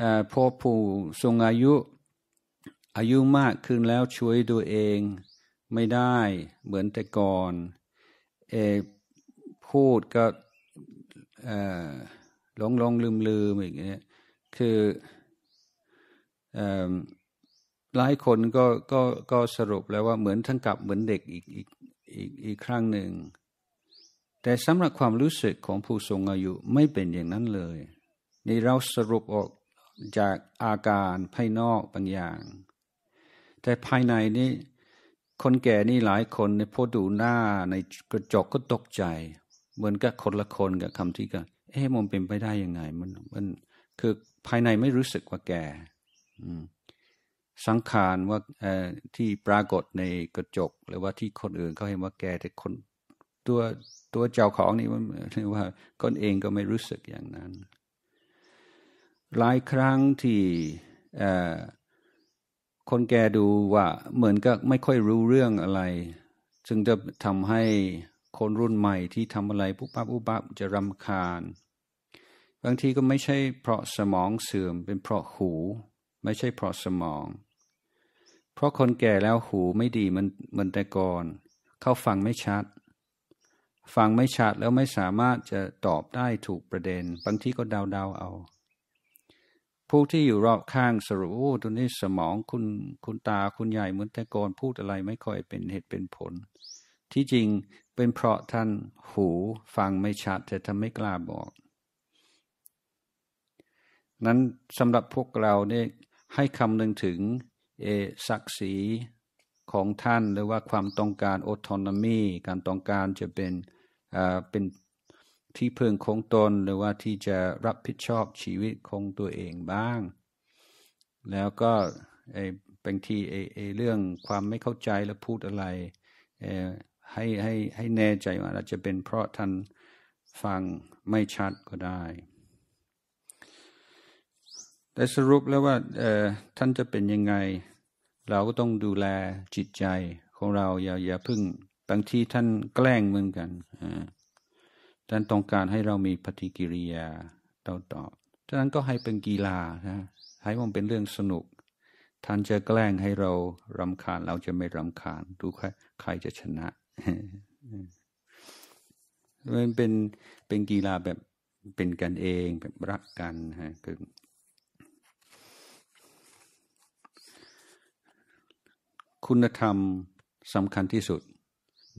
Speaker 1: อพอผู้ทรงอายุอายุมากขึ้นแล้วช่วยตัวเองไม่ได้เหมือนแต่ก่อนเอพูดก็หลงหลงลืมลืมอย่างเงี้ยคืออหลายคนก็ก็ก็สรุปแล้วว่าเหมือนทั้งกับเหมือนเด็กอีกอีกอีกอีกครั้งหนึ่งแต่สำหรับความรู้สึกของผู้ทรงอายุไม่เป็นอย่างนั้นเลยนี่เราสรุปออกจากอาการภายนอกบางอย่างแต่ภายในนี่คนแก่นี่หลายคนในพอดูหน้า ในกระจกก็ตกใจ เหมือนกับคนละคนกับคำที่กันเอ๊ะมันเป็นไปได้ยังไงมันมันคือภายในไม่รู้สึกว่าแก่ อืมสังขารว่าที่ปรากฏในกระจก หรือว่าที่คนอื่นเขาเห็นว่าแกแต่คนตัวตัวเจ้าของนี่มันเรียกว่าคนเองก็ไม่รู้สึกอย่างนั้น หลายครั้งที่คนแกดูว่าเหมือนก็ไม่ค่อยรู้เรื่องอะไรจึงจะทำให้คนรุ่นใหม่ที่ทำอะไร ปุ๊บปั๊บปุ๊บปั๊บจะรำคาญ บางทีก็ไม่ใช่เพราะสมองเสื่อมเป็นเพราะหูไม่ใช่เพราะสมองเพราะคนแก่แล้วหูไม่ดีมันเหมือนแต่ก่อน เขาฟังไม่ชัด ฟังไม่ชัดแล้วไม่สามารถจะตอบได้ถูกประเด็น บางทีก็เดาๆเอา ผู้ที่อยู่รอบข้างสรุปตัวนี้สมองคุณคุณตาคุณใหญ่เหมือนแต่ก่อน พูดอะไรไม่ค่อยเป็นเหตุเป็นผล ที่จริงเป็นเพราะท่านหูฟังไม่ชัดแต่ท่านไม่กล้าบอก นั้นสำหรับพวกเราเนี่ยให้คำนึงถึงเอศักดิ์ศรีของท่านหรือว่าความต้องการออโตนมีการต้องการจะเป็นเป็นที่พึ่งของตนหรือว่าที่จะรับผิดชอบชีวิตของตัวเองบ้าง แล้วก็บางทีอเรื่องความไม่เข้าใจและพูดอะไรให้ให้ให้แน่ใจว่าอาจจะเป็นเพราะท่านฟังไม่ชัดก็ได้แต่สรุปแล้วว่าท่านจะเป็นยังไง เราก็ต้องดูแลจิตใจของเราอย่าอย่าพึ่งบางทีท่านแกล้งเหมือนกันท่านต้องการให้เรามีปฏิกิริยาต่อตอบท่านั้นก็ให้เป็นกีฬานะ ให้มันเป็นเรื่องสนุก ท่านจะแกล้งให้เรารำคาญเราจะไม่รำคาญดูใครใครจะชนะมันเป็นเป็นกีฬาแบบเป็นกันเอง แบบรักกันฮะ คือคุณธรรมสำคัญที่สุด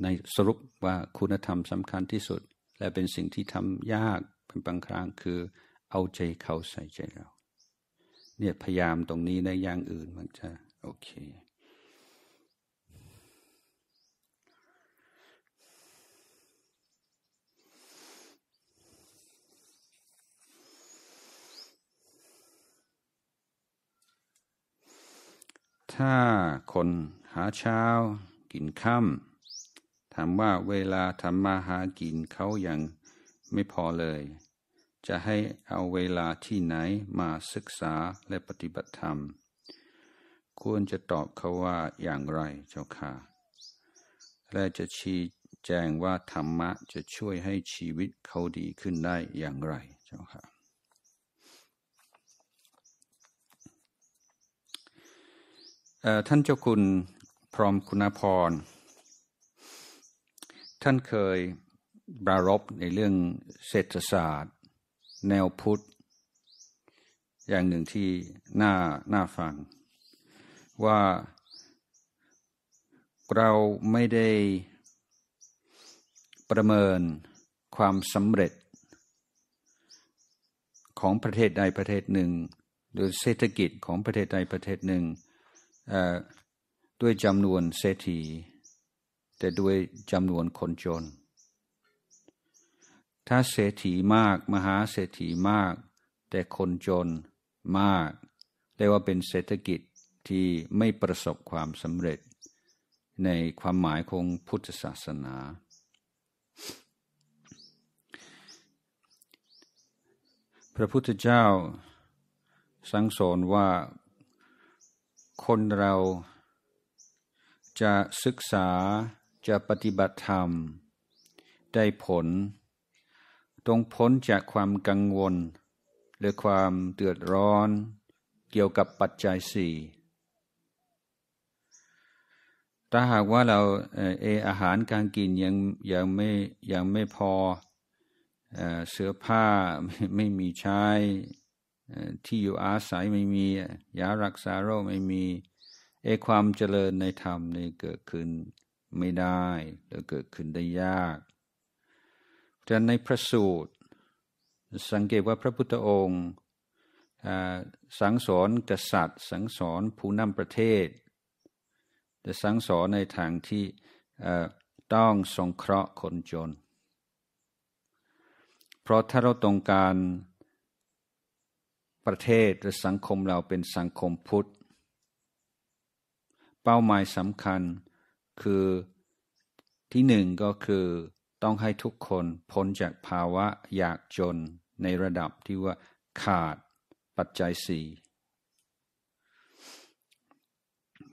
Speaker 1: ในสรุปว่าคุณธรรมสำคัญที่สุด และเป็นสิ่งที่ทำยากเป็นบางครั้งคือเอาใจเขาใส่ใจเราเนี่ยพยายามตรงนี้ในอย่างอื่นมันจะโอเค ถ้าคนหาเช้ากินค่ำถามว่าเวลาทำมาหากินเขายังไม่พอเลย จะให้เอาเวลาที่ไหนมาศึกษาและปฏิบัติธรรม ควรจะตอบเขาว่าอย่างไรเจ้าค่ะ และจะชี้แจงว่าธรรมะจะช่วยให้ชีวิตเขาดีขึ้นได้อย่างไรเจ้าค่ะท่านเจ้าคุณพรมคุณพร ท่านเคยบรารบในเรื่องเศรษฐศาสตร์ แนวพุทธอย่างหนึ่งที่น่าน่าฟัง ว่าเราไม่ได้ประเมินความสำเร็จของประเทศใดประเทศหนึ่งหรือเศรษฐกิจของประเทศใดประเทศหนึ่งด้วยจำนวนเศรษฐีแต่ด้วยจำนวนคนจน ถ้าเศรษฐีมากมหาเศรษฐีมาก แต่คนจนมากเรียกว่าเป็นเศรษฐกิจที่ไม่ประสบความสำเร็จในความหมายของพุทธศาสนา พระพุทธเจ้าสั่งสอนว่าคนเราจะศึกษาจะปฏิบัติธรรมได้ผล ตรงพ้นจากความกังวลหรือความเดือดร้อนเกี่ยวกับปัจจัยสี่ถ้าหากว่าเราเออาหารการกินยังยังไม่ยังไม่พอเสื้อผ้าไม่มีใช้ที่อยู่อาศัยไม่มี ยารักษาโรคไม่มีอความเจริญในธรรมนี่เกิดขึ้นไม่ได้หรือเกิดขึ้นได้ยากดังในพระสูตรสังเกตว่าพระพุทธองค์สังสอนกษัตริย์สังสอนผู้นำประเทศแต่สังสอนในทางที่ต้องสงเคราะห์คนจน เพราะถ้าเราต้องการประเทศหรือสังคมเราเป็นสังคมพุทธเป้าหมายสำคัญคือที่หนึ่งก็คือต้องให้ทุกคนพ้นจากภาวะอยากจนในระดับที่ว่าขาดปัจจัยสี่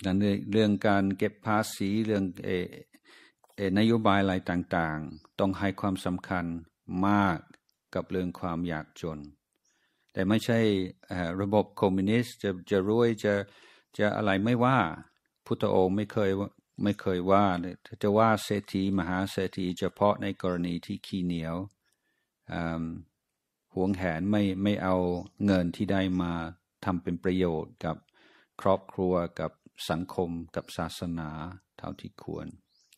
Speaker 1: นั้นเรื่องการเก็บภาษีเรื่องเออนโยบายอะไรต่างๆ ต้องให้ความสำคัญมากกับเรื่องความอยากจน แต่ไม่ใช่ระบบคอมมิวนิสต์จะจะรวยจะจะอะไรไม่ว่าพุทธองค์ไม่เคยไม่เคยว่าเลยจะว่าเศรษฐีมหาเศรษฐีเฉพาะในกรณีที่ขี้เหนียว ห่วงแหนไม่ไม่เอาเงินที่ได้มาทำเป็นประโยชน์กับครอบครัวกับสังคมกับศาสนาเท่าที่ควร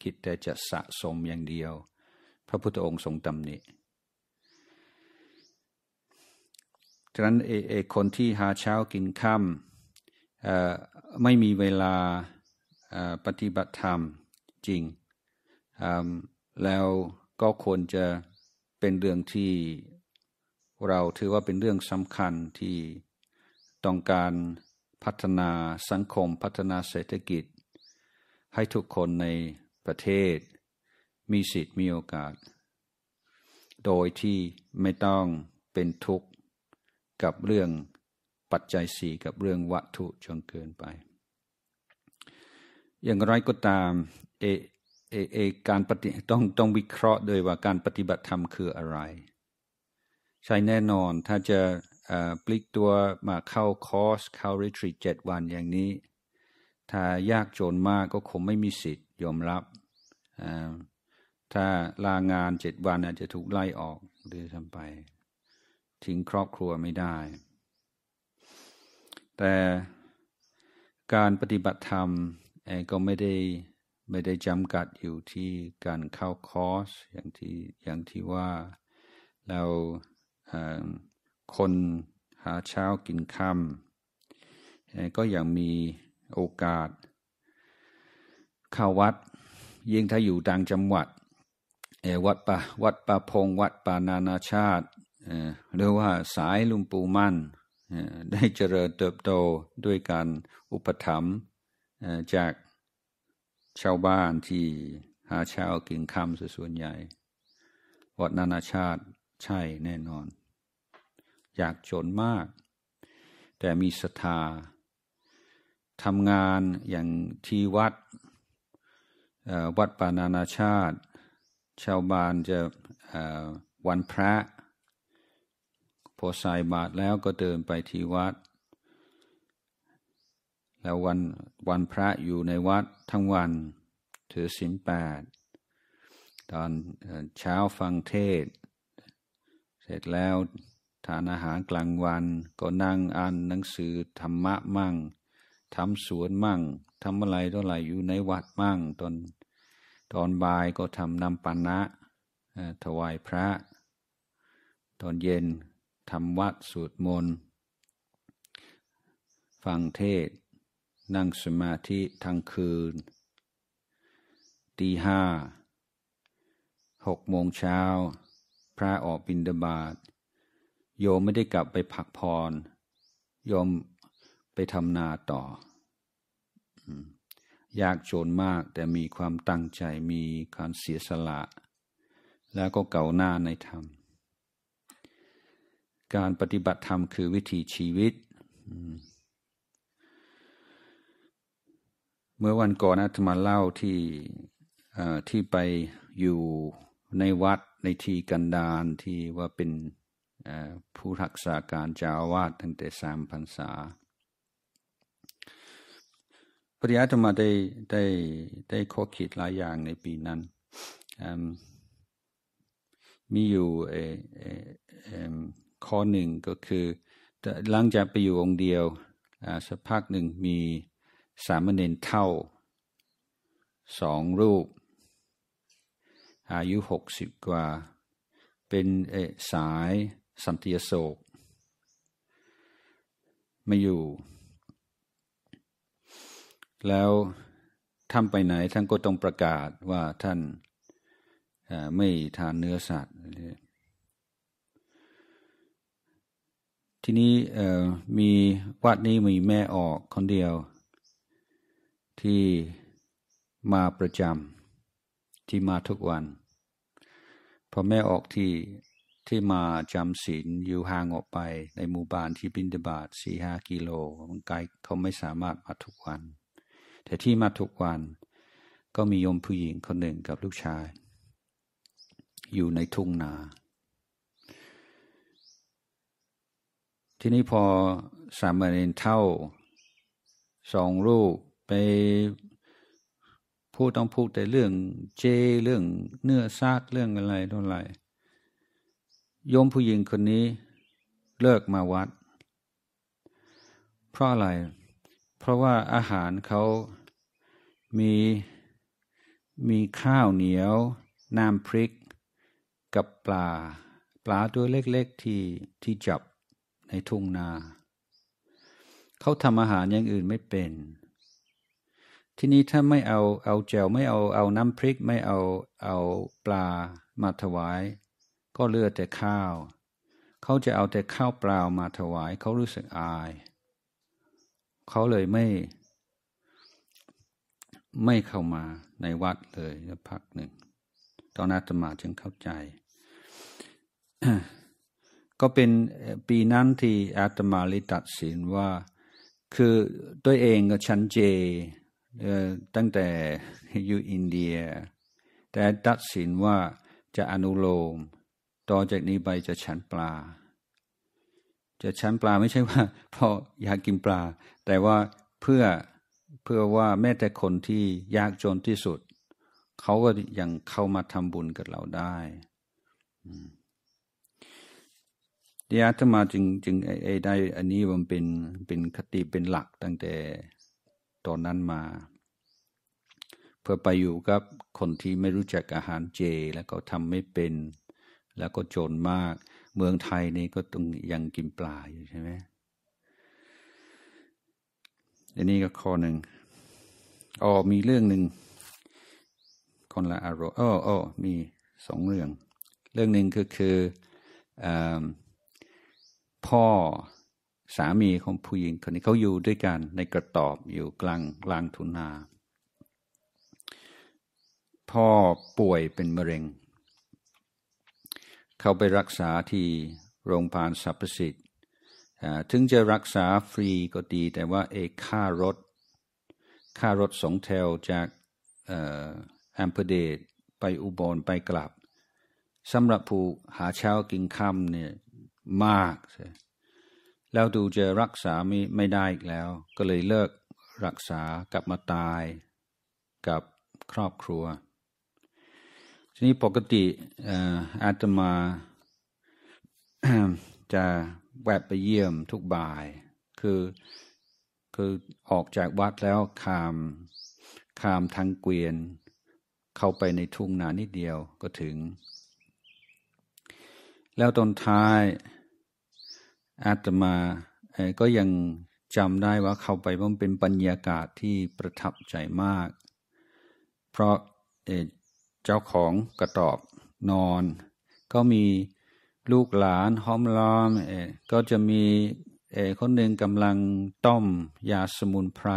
Speaker 1: คิดแต่จะสะสมอย่างเดียว พระพุทธองค์ทรงตำหนิฉะนั้นเอเอคนที่หาเช้ากินค่ำไม่มีเวลาปฏิบัติธรรมจริง แล้วก็ควรจะเป็นเรื่องที่เราถือว่าเป็นเรื่องสำคัญที่ต้องการพัฒนาสังคมพัฒนาเศรษฐกิจ ให้ทุกคนในประเทศมีสิทธิ์มีโอกาส โดยที่ไม่ต้องเป็นทุกข์กับเรื่องปัจจัยสี่กับเรื่องวัตถุจนเกินไปอย่างไรก็ตามเอเอเอการปฏิต้องต้องวิเคราะห์ ด้วยว่าการปฏิบัติธรรมคืออะไร ใช่แน่นอน ถ้าจะปลิกตัวมาเข้าคอร์สเข้ารีทรีเจ็ดวันอย่างนี้ ถ้ายากจนมากก็คงไม่มีสิทธิ์ ยอมรับ ถ้าลางานเจ็ดวัน อาจจะถูกไล่ออกหรือทำไป ทิ้งครอบครัวไม่ได้ แต่การปฏิบัติธรรมก็ไม่ได้ไม่ได้จำกัดอยู่ที่การเข้าคอร์ส อย่างที่อย่างที่ว่าเราคนหาเช้ากินค่ำก็ยังมีโอกาสเข้าวัดยิ่งถ้าอยู่ต่างจังหวัด วัดปะวัดปะพงวัดปะานานาชาติหรือว่าสายลุมปูมั่นได้เจริญเติบโตด้วยการอุปถัมภ์จากชาวบ้านที่หาเช้ากินคำส่วนใหญ่ วัดนานาชาติใช่แน่นอน อยากจนมาก แต่มีศรัทธาทำงานอย่างที่วัดวัดปานานาชาติ ชาวบ้านจะวันพระพอใส่บาตรแล้วก็เดินไปที่วัดแล้ววันวันพระอยู่ในวัดทั้งวันถือศีลแปดตอนเช้าฟังเทศ เสร็จแล้วทานอาหารกลางวันก็นั่งอ่านหนังสือธรรมะมั่งทำสวนมั่งทำอะไรต่ออะไรอยู่ในวัดมั่งตอนตอนบ่ายก็ทำนำปานะถวายพระ ตอนเย็นทำวัดสวดมนต์ฟังเทศนั่งสมาธิทั้งคืน ตีห้า หกโมงเช้า พระออกบินดาบาตโยมไม่ได้กลับไปพักพร โยมไปทำนาต่อยากโจนมากแต่มีความตั้งใจมีการเสียสละ แล้วก็เก่าหน้าในธรรม การปฏิบัติธรรมคือวิถีชีวิตเมื่อวันก่อนอาตมาเล่าที่ที่ไปอยู่ในวัดในทีกันดารที่ว่าเป็นผู้รักษาการจาวาดตั้งแต่สามพรรษาพระยาตมาได้ได้ได้ข้อคิดหลายอย่างในปีนั้นมีอยู่ข้อหนึ่งก็คือหลังจากไปอยู่องค์เดียวสักพักหนึ่งมีสามเณรเท่าสองรูป อายุหกสิบกว่าเป็นเอสายสันติโศกมาอยู่ แล้วท่านไปไหน ท่านก็ต้องประกาศว่าท่านไม่ทานเนื้อสัตว์ ทีนี้มีวัดนี้มีแม่ออกคนเดียวที่มาประจำที่มาทุกวัน พอแม่ออกที่ที่มาจำศีลอยู่ห่างออกไปในหมู่บ้านที่บินดบาทสี่ห้ากิโลมันไกลเขาไม่สามารถมาทุกวัน แต่ที่มาทุกวันก็มีโยมผู้หญิงคนหนึ่งกับลูกชาย อยู่ในทุ่งนา ทีนี้พอสามเณรเท่าสองลูกไปพูดต้องพูดแต่เรื่องเจเรื่องเนื้อซากเรื่องอะไรเท่าไหร่โยมผู้หญิงคนนี้เลิกมาวัด เพราะอะไร เพราะว่าอาหารเขามีมีข้าวเหนียวน้ำพริก กับปลา ปลาตัวเล็กๆที่ที่จับในทุ่งนา เขาทำอาหารอย่างอื่นไม่เป็นทีนี้ถ้าไม่เอาเอาแจว ไม่เอาเอาน้ำพริก ไม่เอาเอาปลามาถวาย ก็เลือแต่ข้าว เขาจะเอาแต่ข้าวเปล่ามาถวาย เขารู้สึกอาย เขาเลยไม่ ไม่เข้ามาในวัดเลยพักหนึ่ง ตอนนั้นตมาจึงเข้าใจ ก็เป็นปีนั้นที่อาตมาลิตัดสินว่าคือตัวเองกับฉันเจตั้งแต่อยู่อินเดีย แต่ตัดสินว่าจะอนุโลมต่อจากนี้ไปจะฉันปลา จะฉันปลาไม่ใช่ว่าเพราะอยากกินปลา แต่ว่าเพื่อเพื่อว่าแม้แต่คนที่ยากจนที่สุดเขาก็ยังเข้ามาทำบุญกับเราได้ดิอาตมาจึงจึงไอ้ได้อันนี้มันเป็นเป็นคติเป็นหลักตั้งแต่ตอนนั้นมา เพื่อไปอยู่กับคนที่ไม่รู้จักอาหารเจ แล้วก็ทำไม่เป็น แล้วก็จนมาก เมืองไทยนี่ก็ต้องยังกินปลาอยู่ใช่ไหมอันนี้ก็ข้อหนึ่งอ๋อมีเรื่องหนึ่งคนละอารมณ์อ๋ออ๋อมีสองเรื่อง เรื่องหนึ่งก็คืออพ่อสามีของผู้หญิงคนนี้เขาอยู่ด้วยกันในกระตอบอยู่กลางลางทุนาพ่อป่วยเป็นมะเร็ง เขาไปรักษาที่โรงพยาบาลสรรพสิทธิ์ ถึงจะรักษาฟรีก็ดีแต่ว่าเอค่ารถ ค่ารถสองแถวจากแอมเปเดตไปอุบลไปกลับสำหรับผู้หาเช้ากินค่ำเนี่ยมากใชแล้วดูจะรักษาไม่ไม่ได้อีกแล้ว ก็เลยเลิกรักษากลับมาตาย กับครอบครัว ทีนี้ปกติอาตมาจะแวะไปเยี่ยมทุกบ่าย คือคือออกจากวัดแล้วขามขามทางเกวียน เข้าไปในทุ่งนานิดเดียวก็ถึง แล้วตอนท้ายอาตมาก็ยังจำได้ว่าเข้าไปมันเป็นบรรยากาศที่ประทับใจมาก เพราะเจ้าของกระตอบนอน ก็มีลูกหลานห้อมล้อมก็จะมีคนหนึ่งกำลังต้มยาสมุนไพร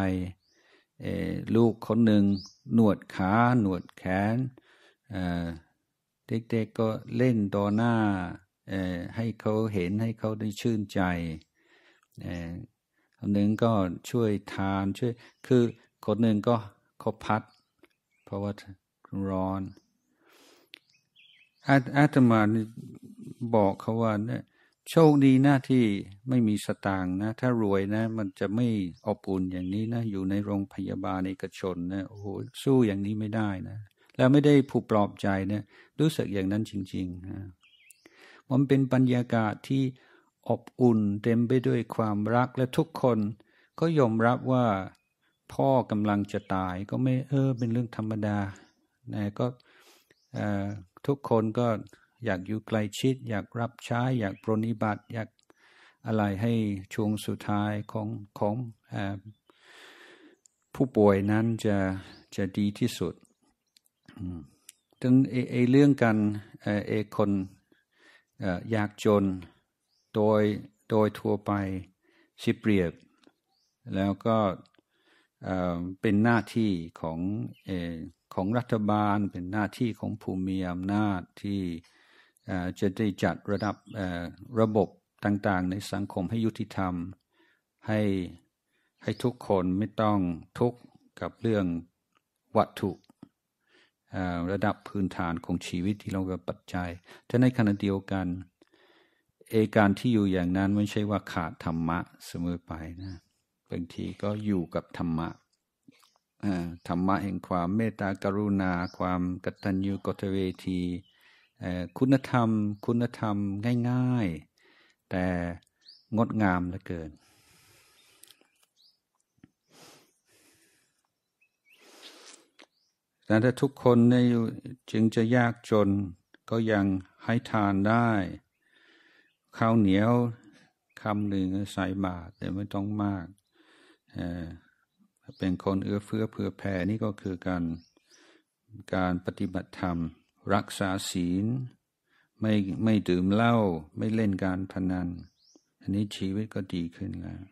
Speaker 1: ลูกคนหนึ่งหนวดขาหนวดแขนเด็กๆก็เล่นต่อหน้าให้เขาเห็นให้เขาได้ชื่นใจคนหนึ่งก็ช่วยทานช่วยคือคนหนึ่งก็เขาพัดเพราะว่าร้อนอาตมาบอกเขาว่าเนี่ยโชคดีหน้าที่ไม่มีสตางค์นะ ถ้ารวยนะมันจะไม่อบอุ่นอย่างนี้นะ อยู่ในโรงพยาบาลเอกชนนะโอ้โหสู้อย่างนี้ไม่ได้นะ แล้วไม่ได้ผูกปลอบใจเนะี่ยรู้สึกอย่างนั้นจริง ๆนะมันเป็นบรรยากาศที่อบอุ่นเต็มไปด้วยความรักและทุกคนก็ยอมรับว่าพ่อกำลังจะตายก็ไม่เออเป็นเรื่องธรรมดานะก็ทุกคนก็อยากอยู่ใกล้ชิด อยากรับใช้อยากปรนิบัติอยากอะไรให้ช่วงสุดท้ายของของอผู้ป่วยนั้นจะจะดีที่สุดดังนเอเรื่องการเอคนยากจนโดยโดยทั่วไปสิเปรียบ แล้วก็เป็นหน้าที่ของของรัฐบาลเป็นหน้าที่ของผู้มีอำนาจ ที่จะได้จัดระดับระบบต่างๆในสังคมให้ยุติธรรม ให้ให้ทุกคนไม่ต้องทุกข์กับเรื่องวัตถุระดับพื้นฐานของชีวิตที่เราก็ปัจจัยแต่ในขณะเดียวกันเอการที่อยู่อย่างนั้นไม่ใช่ว่าขาดธรรมะเสมอไปนะ บางทีก็อยู่กับธรรมะ ธรรมะแห่งความเมตตากรุณา ความกตัญญูกตเวที คุณธรรมคุณธรรมง่ายๆ แต่งดงามเหลือเกินแต่ถ้าทุกคนในจึงจะยากจนก็ยังให้ทานได้ ข้าวเหนียวคำหนึ่งใส่บาท แต่ไม่ต้องมากเป็นคนเอื้อเฟื้อเผื่อแผ่นี่ก็คือการการปฏิบัติธรรม รักษาศีลไม่ไม่ดื่มเหล้าไม่เล่นการพนัน อันนี้ชีวิตก็ดีขึ้นแล้ว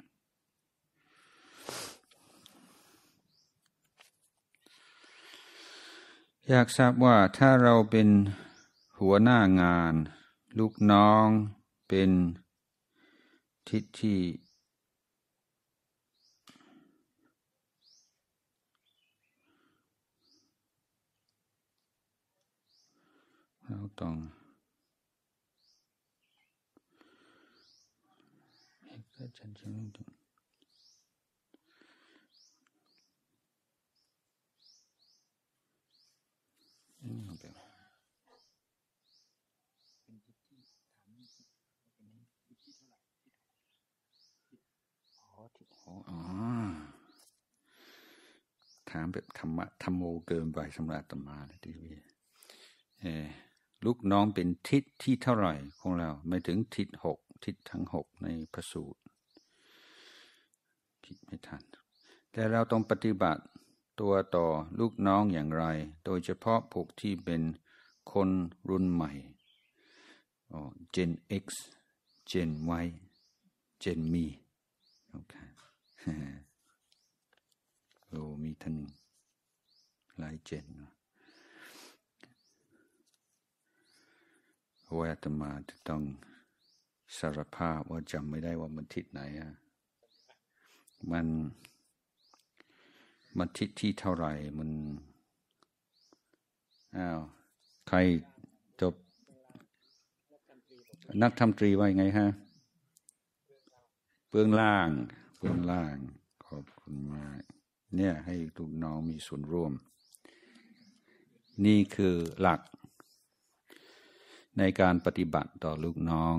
Speaker 1: อยากทราบว่าถ้าเราเป็นหัวหน้างาน ลูกน้องเป็นทิศทีเราต้องเห็นกิดฉันจึงถามแบบธรรมะธรรมโมเกินไปสำหรับตมาทีวีเอลูกน้องเป็นทิศที่เท่าไหร่ของเราไม่ถึงทิศหกทิศทั้งหกในพระสูตรคิดไม่ทันแต่เราต้องปฏิบัติตัวต่อลูกน้องอย่างไร โดยเฉพาะพวกที่เป็นคนรุ่นใหม่เจน X Gen Y เจนมีโอเคโอ้ มีท่านหลายเจนว่าจาตมาจะต้องสารภาพว่าจำไม่ได้ว่ามันทิศไหนอะ มันมันทิศที่เท่าไหร่ มัน อ้าวใครจบนักทำตรีว่าไงฮะเบื้องล่างเบื้องล่าง ขอบคุณมากเนี่ยให้ลูกน้องมีส่วนร่วม นี่คือหลัก ในการปฏิบัติต่อลูกน้อง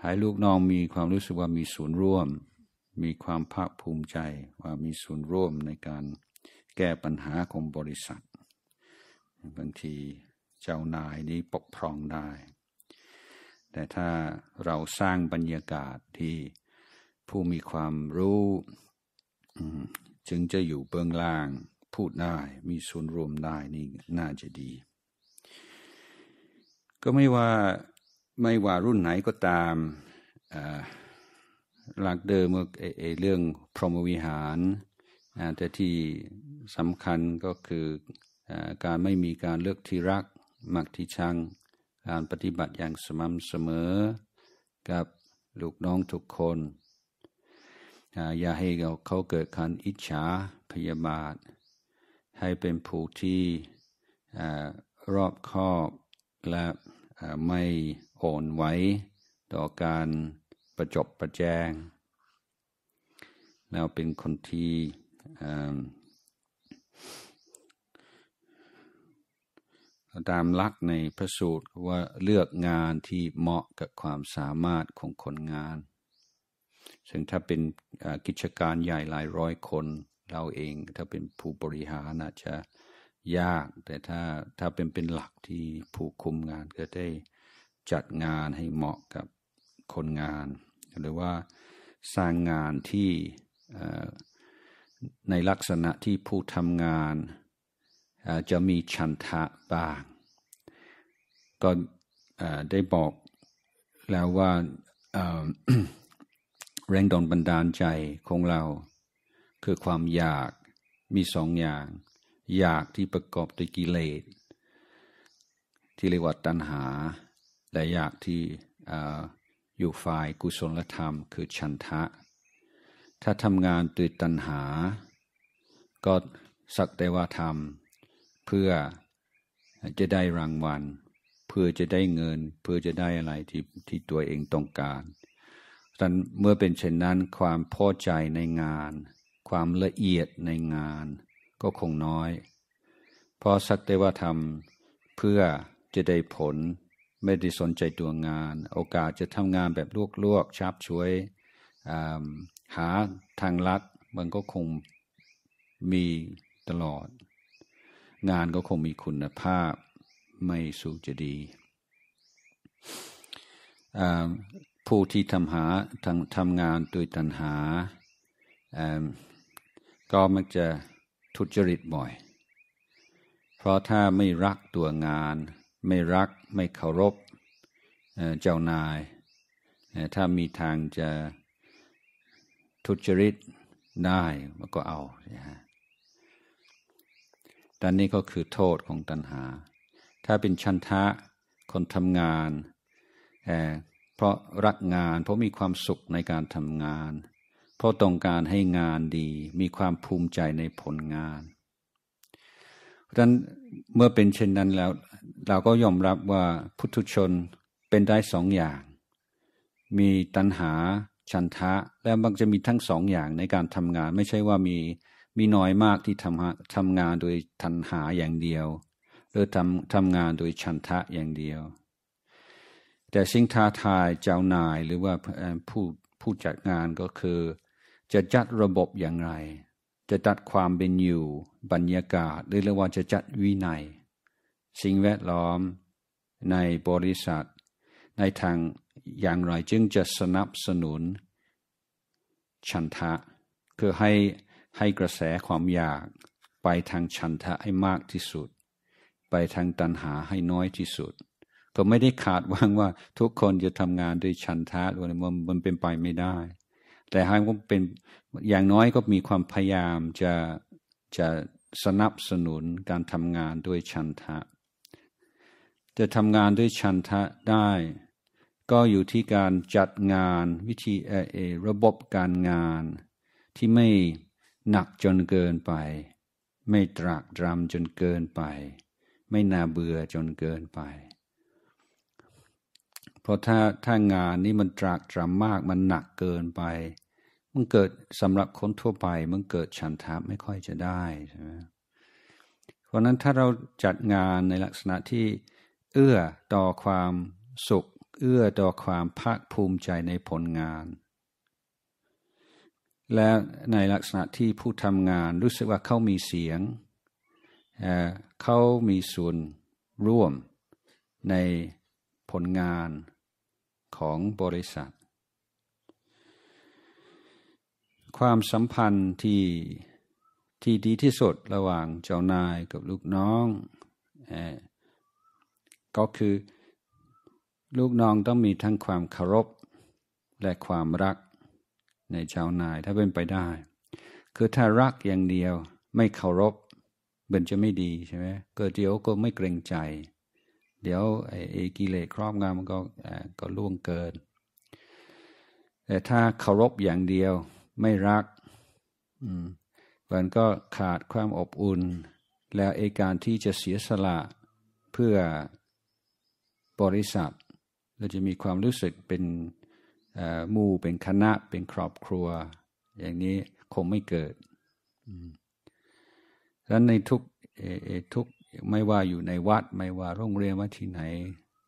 Speaker 1: ให้ลูกน้องมีความรู้สึกว่ามีส่วนร่วม มีความภาคภูมิใจว่ามีส่วนร่วมในการแก้ปัญหาของบริษัทบางทีเจ้านายนี้ปกครองได้ แต่ถ้าเราสร้างบรรยากาศที่ผู้มีความรู้จึงจะอยู่เบื้องล่างพูดได้มีส่วนรวมได้นี่น่าจะดี ก็ไม่ว่าไม่ว่ารุ่นไหนก็ตามหลักเดิมเอเรื่องพรหมวิหารแต่ที่สำคัญก็คืออการไม่มีการเลือกที่รักมักที่ชัง การปฏิบัติอย่างสม่ำเสมอกับลูกน้องทุกคนอย่าให้เขาเกิดการอิจฉาพยาบาทให้เป็นผู้ที่รอบคอบและไม่อ่อนไหวต่อการประจบประแจง แล้วเป็นคนที่ตามลักในพระสูตรว่าเลือกงานที่เหมาะกับความสามารถของคนงานซึ่งถ้าเป็นกิจการใหญ่หลายร้อยคนเราเอง ถ้าเป็นผู้บริหารอาจจะยาก แต่ถ้าถ้าเป็นเป็นหลักที่ผู้คุมงานก็ได้จัดงานให้เหมาะกับคนงาน หรือว่าสร้างงานที่ในลักษณะที่ผู้ทำงานจะมีชันทะบ้าง ก็ได้บอกแล้วว่าแรงดอนบันดาลใจของเราคือความอยาก มีสองอย่าง อยากที่ประกอบด้วยกิเลสที่เรียกว่าตัณหา และ อยากที่อยู่ฝ่ายกุศลธรรม คือชันทะ ถ้าทำงานด้วยตัณหา ก็สักแต่ว่าทำเพื่อจะได้รางวัล เพื่อจะได้เงิน เพื่อจะได้อะไรที่ที่ตัวเองต้องการดังนั้นเมื่อเป็นเช่นนั้นความพอใจในงาน ความละเอียดในงานก็คงน้อย เพราะสักแต่ว่าทำเพื่อจะได้ผลไม่ได้สนใจตัวงาน โอกาสจะทำงานแบบลวกๆชับช่วยหาทางลัดมันก็คงมีตลอดงานก็คงมีคุณภาพไม่สูงจะดีผู้ที่ทำหาทำทำงานโดยตัณหา ก็มักจะทุจริตบ่อย เพราะถ้าไม่รักตัวงานไม่รักไม่เคารพเจ้านาย ถ้ามีทางจะทุจริตได้มันก็เอานะฮะนนี้ก็คือโทษของตัณหา ถ้าเป็นชันทะคนทำงานเพราะรักงานเพราะมีความสุขในการทำงาน เพราะต้องการให้งานดีมีความภูมิใจในผลงานดังนั้นเมื่อเป็นเช่นนั้นแล้วเราก็ยอมรับว่าพุทธชนเป็นได้สองอย่าง มีตัณหาชันทะและมักจะมีทั้งสองอย่างในการทำงาน ไม่ใช่ว่ามีมีน้อยมากที่ทำทำงานโดยทันหาอย่างเดียวหรือทำทำงานโดยชันทะอย่างเดียวแต่สิ่งท้าทายเจ้านายหรือว่าผู้ผู้จัดงานก็คือจะจัดระบบอย่างไร จะจัดความเป็นอยู่บรรยากาศหรือเรียกว่าจะจัดวินัยสิ่งแวดล้อมในบริษัท ในทางอย่างไรจึงจะสนับสนุน ชันทะ คือให้ให้กระแสความอยากไปทางชันทะให้มากที่สุด ไปทางตันหาให้น้อยที่สุดก็ไม่ได้ขาดว่างว่าทุกคนจะทำงานด้วยฉันทะหรือมันเป็นไปไม่ได้ แต่หาก็เป็นอย่างน้อยก็มีความพยายามจะจะสนับสนุนการทำงานด้วยชันทะ จะทำงานด้วยชันทะได้ ก็อยู่ที่การจัดงานวิธีเอเอระบบการงานที่ไม่หนักจนเกินไป ไม่ตรากตรำจนเกินไป ไม่น่าเบื่อจนเกินไปราะถ้าถ้างานนี้มันตรากตรำมากมันหนักเกินไป มันเกิดสำหรับคนทั่วไปมันเกิดฉันทะไม่ค่อยจะได้ใช่ไหมเพราะนั้นถ้าเราจัดงานในลักษณะที่เอื้อต่อความสุข เอื้อต่อความภาคภูมิใจในผลงาน และในลักษณะที่ผู้ทำงานรู้สึกว่าเขามีเสียงเเขา มีส่วนร่วมในผลงานของบริษัท ความสัมพันธ์ที่ที่ดีที่สุดระหว่างเจ้านายกับลูกน้อง ก็คือลูกน้องต้องมีทั้งความเคารพและความรักในเจ้านายถ้าเป็นไปได้ คือถ้ารักอย่างเดียวไม่เคารพมันจะไม่ดีใช่ไหมเกิดเดียวก็ไม่เกรงใจเดี๋ยวไอ้กิเลสครอบงำมันก็ก็ล่วงเกิน แต่ถ้าเคารพอย่างเดียวไม่รักมันก็ขาดความอบอุ่น แล้วไอ้การที่จะเสียสละ เพื่อบริษัทเราจะมีความรู้สึกเป็นมู่เป็นคณะเป็นครอบครัว อย่างนี้คงไม่เกิดดังนั้นในทุกทุกไม่ว่าอยู่ในวัดไม่ว่าโรงเรียนว่าที่ไหน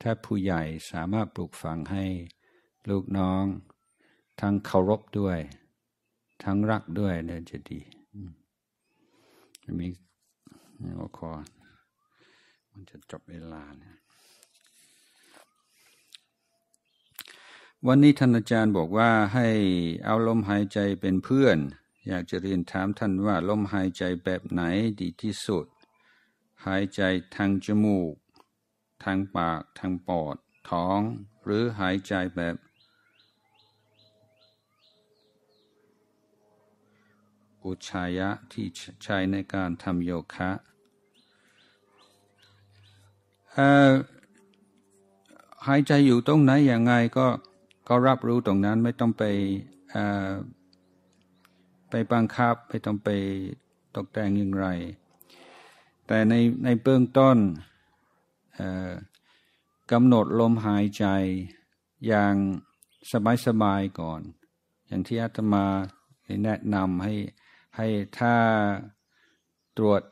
Speaker 1: ถ้าผู้ใหญ่สามารถปลูกฝังให้ลูกน้อง ทั้งเคารพด้วย ทั้งรักด้วย เนี่ยจะดีมีหัวข้อมันจะจบเวลาเนี่ย วันนี้ท่านอาจารย์บอกว่าให้เอาลมหายใจเป็นเพื่อน อยากจะเรียนถามท่านว่าลมหายใจแบบไหนดีที่สุดหายใจทางจมูก ทางปากทางปอดท้อง หรือหายใจแบบ อุชายะที่ใช้ในการทำโยคะหายใจอยู่ตรงไหนอย่างไงก็ก็รับรู้ตรงนั้นไม่ต้องไปไปบังคับ ไม่ต้องไปตกแต่งอย่างไรแต่ในในเบื้องต้นกำหนดลมหายใจอย่างสบายๆก่อน อย่างที่อาตมาแนะนำให้ให้ถ้าตรวจ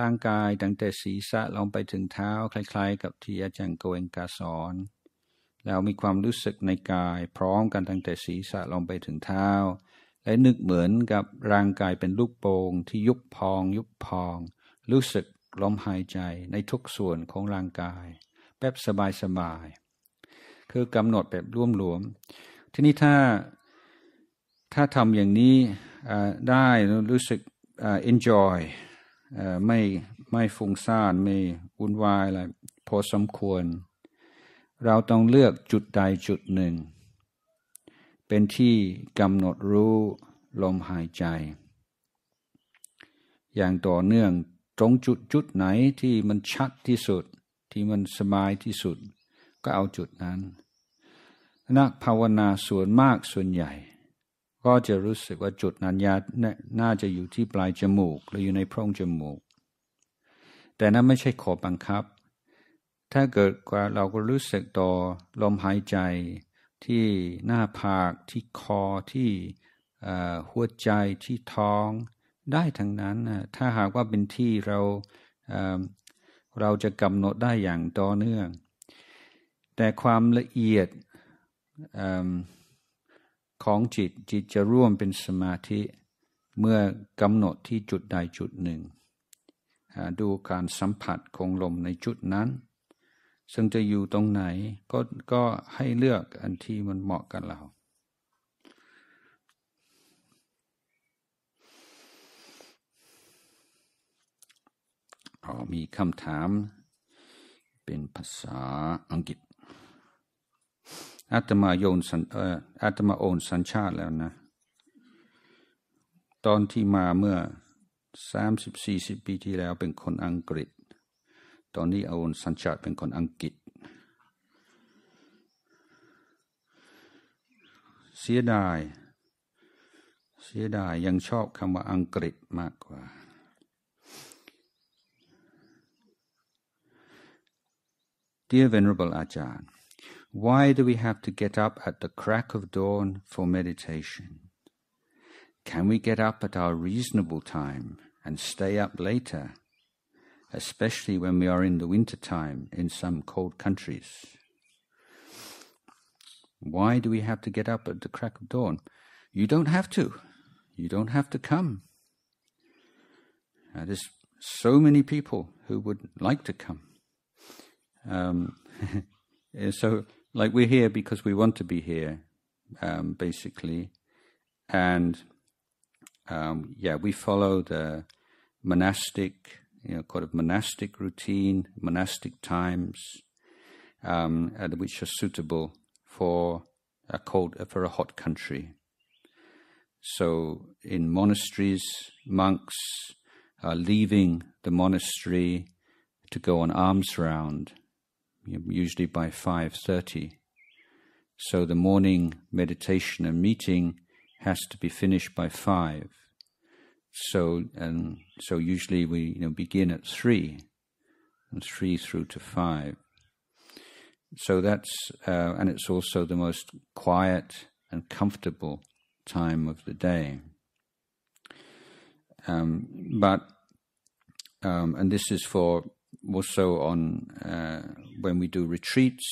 Speaker 1: ร่างกายตั้งแต่ศีรษะลงไปถึงเท้า คล้ายๆกับที่อาจารย์โกเองกาสอนแล้วมีความรู้สึกในกายพร้อมกันตั้งแต่ศีรษะลงไปถึงเท้า และนึกเหมือนกับร่างกายเป็นลูกโป่งที่ยุบพองยุบพองรู้สึกลมหายใจในทุกส่วนของร่างกาย แป๊บสบายสบาย คือกำหนดแบบร่วมหลวม ทีนี้ถ้าถ้าทำอย่างนี้ได้รู้สึก enjoy ไม่ไม่ฟุ้งซ่านไม่วุ่นวายอะไรพอสมควร เราต้องเลือกจุดใดจุดหนึ่ง เป็นที่กำหนดรู้ลมหายใจ อย่างต่อเนื่องตรงจุดจุดไหนที่มันชัดที่สุดที่มันสบายที่สุดก็เอาจุดนั้นนักภาวนาส่วนมากส่วนใหญ่ ก็จะรู้สึกว่าจุดนั้นยาน่าจะอยู่ที่ปลายจมูกหรืออยู่ในโพรงจมูก แต่นั้นไม่ใช่ขอบังคับ ถ้าเกิดว่าเราก็รู้สึกต่อลมหายใจที่หน้าผากที่คอที่หัวใจที่ท้องได้ทั้งนั้นถ้าหากว่าเป็นที่เราเราจะกำหนดได้อย่างต่อเนื่อง แต่ความละเอียดอของจิตจิตจะร่วมเป็นสมาธิเมื่อกำหนดที่จุดใดจุดหนึ่ง ดูการสัมผัสของลมในจุดนั้น ซึ่งจะอยู่ตรงไหนก็ก็ให้เลือกอันที่มันเหมาะกับเรามีคำถามเป็นภาษาอังกฤษอาตมาโยนสัญอาตมาโอนสัญชาติแล้วนะ ตอนที่มาเมื่อสามสิบสี่สิบปีที่แล้วเป็นคนอังกฤษ ตอนนี้โอนสัญชาติเป็นคนอังกฤษ เสียดายเสียดายยังชอบคำว่าอังกฤษมากกว่า Dear Venerable Ajahn, why do we have to get up at the crack of dawn for meditation? Can we get up at our reasonable time and stay up later, especially when we are in the winter time in some cold countries? Why do we have to get up at the crack of dawn? You don't have to. You don't have to come. Now, there's so many people who would like to come. Um, [laughs] so, like, we're here because we want to be here, um, basically. And um, yeah, we follow the monastic, you know, kind of monastic routine, monastic times, um, which are suitable for a cold, for a hot country. So, in monasteries, monks are leaving the monastery to go on alms round usually by 5.30. So the morning meditation and meeting has to be finished by 5. So and so usually we you know, begin at 3, and 3 through to 5. So that's, uh, and it's also the most quiet and comfortable time of the day. Um, but um, and this is for more so on uh, when we do retreats.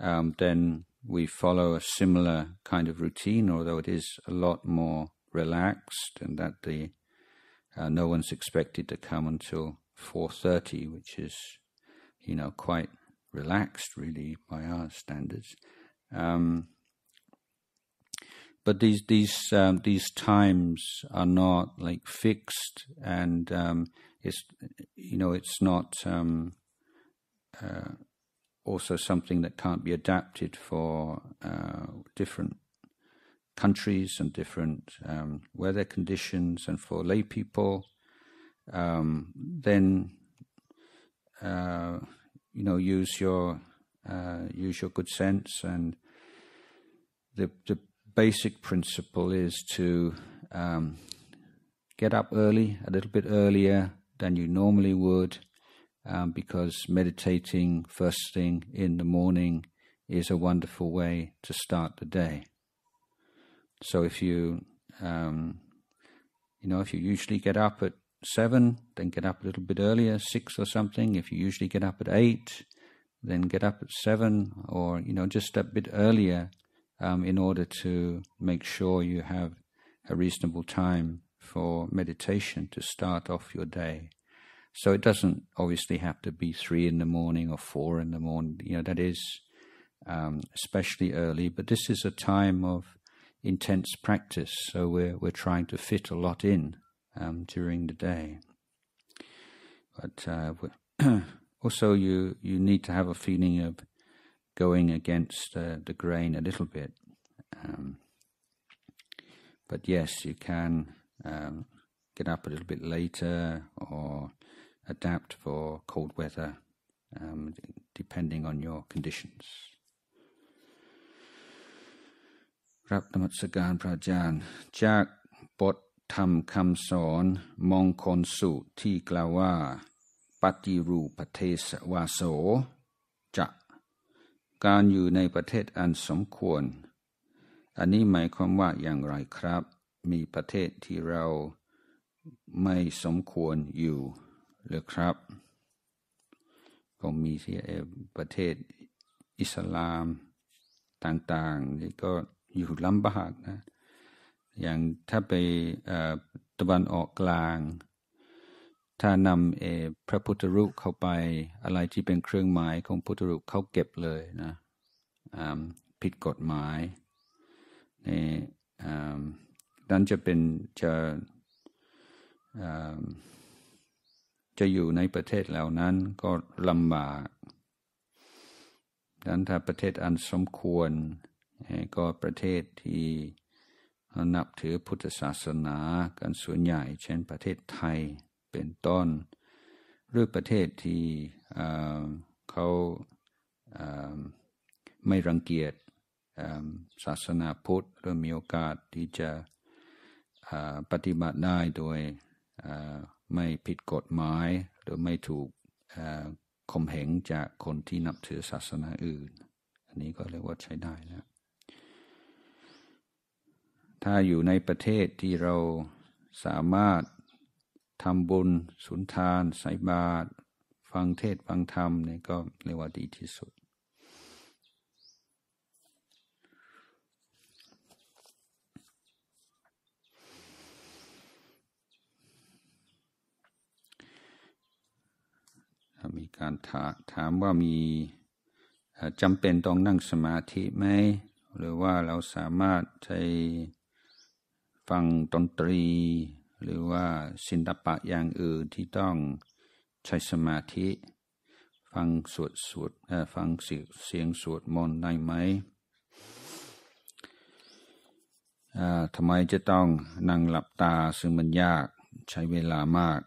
Speaker 1: Um, then we follow a similar kind of routine, although it is a lot more relaxed, and that the uh, no one's expected to come until four thirty, which is you know quite relaxed really by our standards. Um, but these these um, these times are not like fixed, and um, it's you know it's not um, uh, also something that can't be adapted for uh, different countries and different um, weather conditions and for lay people um, then uh, you know use your uh, use your good sense and the the basic principle is to um, get up early a little bit earlier than you normally would um, because meditating first thing in the morning is a wonderful way to start the day. So if you, um, you know, if you usually get up at seven, then get up a little bit earlier, six or something. If you usually get up at eight, then get up at seven, or you know, just a bit earlier, um, in order to make sure you have a reasonable time for meditation to start off your day. So it doesn't obviously have to be three in the morning or four in the morning. You know, that is um, especially early, but this is a time of intense practice. So we're, we're trying to fit a lot in um, during the day. But uh, [clears throat] also, you, you need to have a feeling of going against uh, the grain a little bit. Um, but yes, you can um, get up a little bit later or adapt for cold weather, um, depending on your conditions. รับนมัสการพระอาจารย์จากบทธรรมคำสอนมงคลสูตรที่กล่าวว่า ปฏิรูปเทสวาโสจะ การอยู่ในประเทศอันสมควร อันนี้หมายความว่าอย่างไรครับมีประเทศที่เราไม่สมควรอยู่หรือครับ ก็มีที่ประเทศอิสลามต่างๆนี่ก็อยู่ลำบากนะ อย่างถ้าไปตะวันออกกลาง ถ้านำเอพระพุทธรูปเข้าไปอะไรที่เป็นเครื่องหมายของพุทธรูปเขาเก็บเลยนะผิดกฎหมายในนั้นจะเป็นจะจะอยู่ในประเทศเหล่านั้นก็ลำบากนั้นถ้าประเทศอันสมควร ก็ประเทศที่นับถือพุทธศาสนากันส่วนใหญ่ เช่นประเทศไทยเป็นต้น หรือประเทศที่เขาไม่รังเกียจศาสนาพุทธ หรือมีโอกาสที่จะปฏิบัติได้โดยไม่ผิดกฎหมายหรือไม่ถูกข่มเหงจากคนที่นับถือศาสนาอื่น อันนี้ก็เรียกว่าใช้ได้แล้ว ถ้าอยู่ในประเทศที่เราสามารถทำบุญสุนทานใส่บาตรฟังเทศฟังธรรมเนี่ยก็เรียกว่าดีที่สุดการถาถามว่ามีจำเป็นต้องนั่งสมาธิไหม หรือว่าเราสามารถใช้ฟังดนตรี หรือว่าศิลปะอย่างอื่นที่ต้องใช้สมาธิ ฟังสวดสวดฟังเสียงสวดมนต์ได้ไหมทำไมจะต้องนั่งหลับตาซึ่งมันยากใช้เวลามาก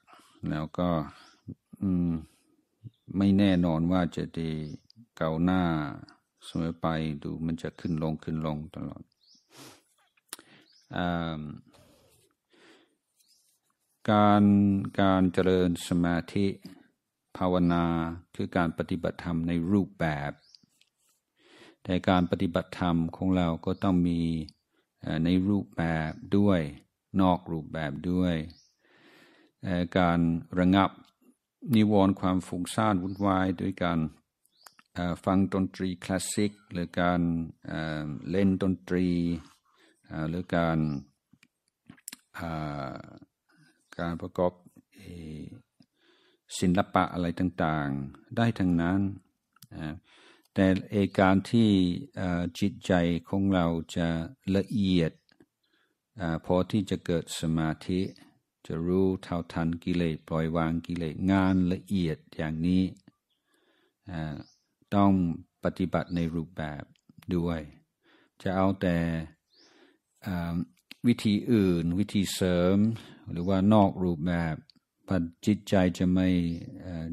Speaker 1: แล้วก็อืมไม่แน่นอนว่าจะดีเก่าหน้าเสมอไปดูมันจะขึ้นลงขึ้นลงตลอดอการการเจริญสมาธิภาวนาคือการปฏิบัติธรรมในรูปแบบ แต่การปฏิบัติธรรมของเราก็ต้องมีในรูปแบบด้วยนอกรูปแบบด้วยการระงับนิวรณ์ความฟุ้งซ่านวุ่นวายด้วยการฟังดนตรีคลาสสิกหรือการเล่นดนตรีหรือการการประกอบศิลปะอะไรต่างๆได้ทั้งนั้น แต่เอการที่จิตใจของเราจะละเอียดพอที่จะเกิดสมาธิจะรู้เท่าทันกิเลสปล่อยวางกิเลสงานละเอียดอย่างนี้ต้องปฏิบัติในรูปแบบด้วย จะเอาแต่วิธีอื่นวิธีเสริม หรือว่านอกรูปแบบจิตใจจะไม่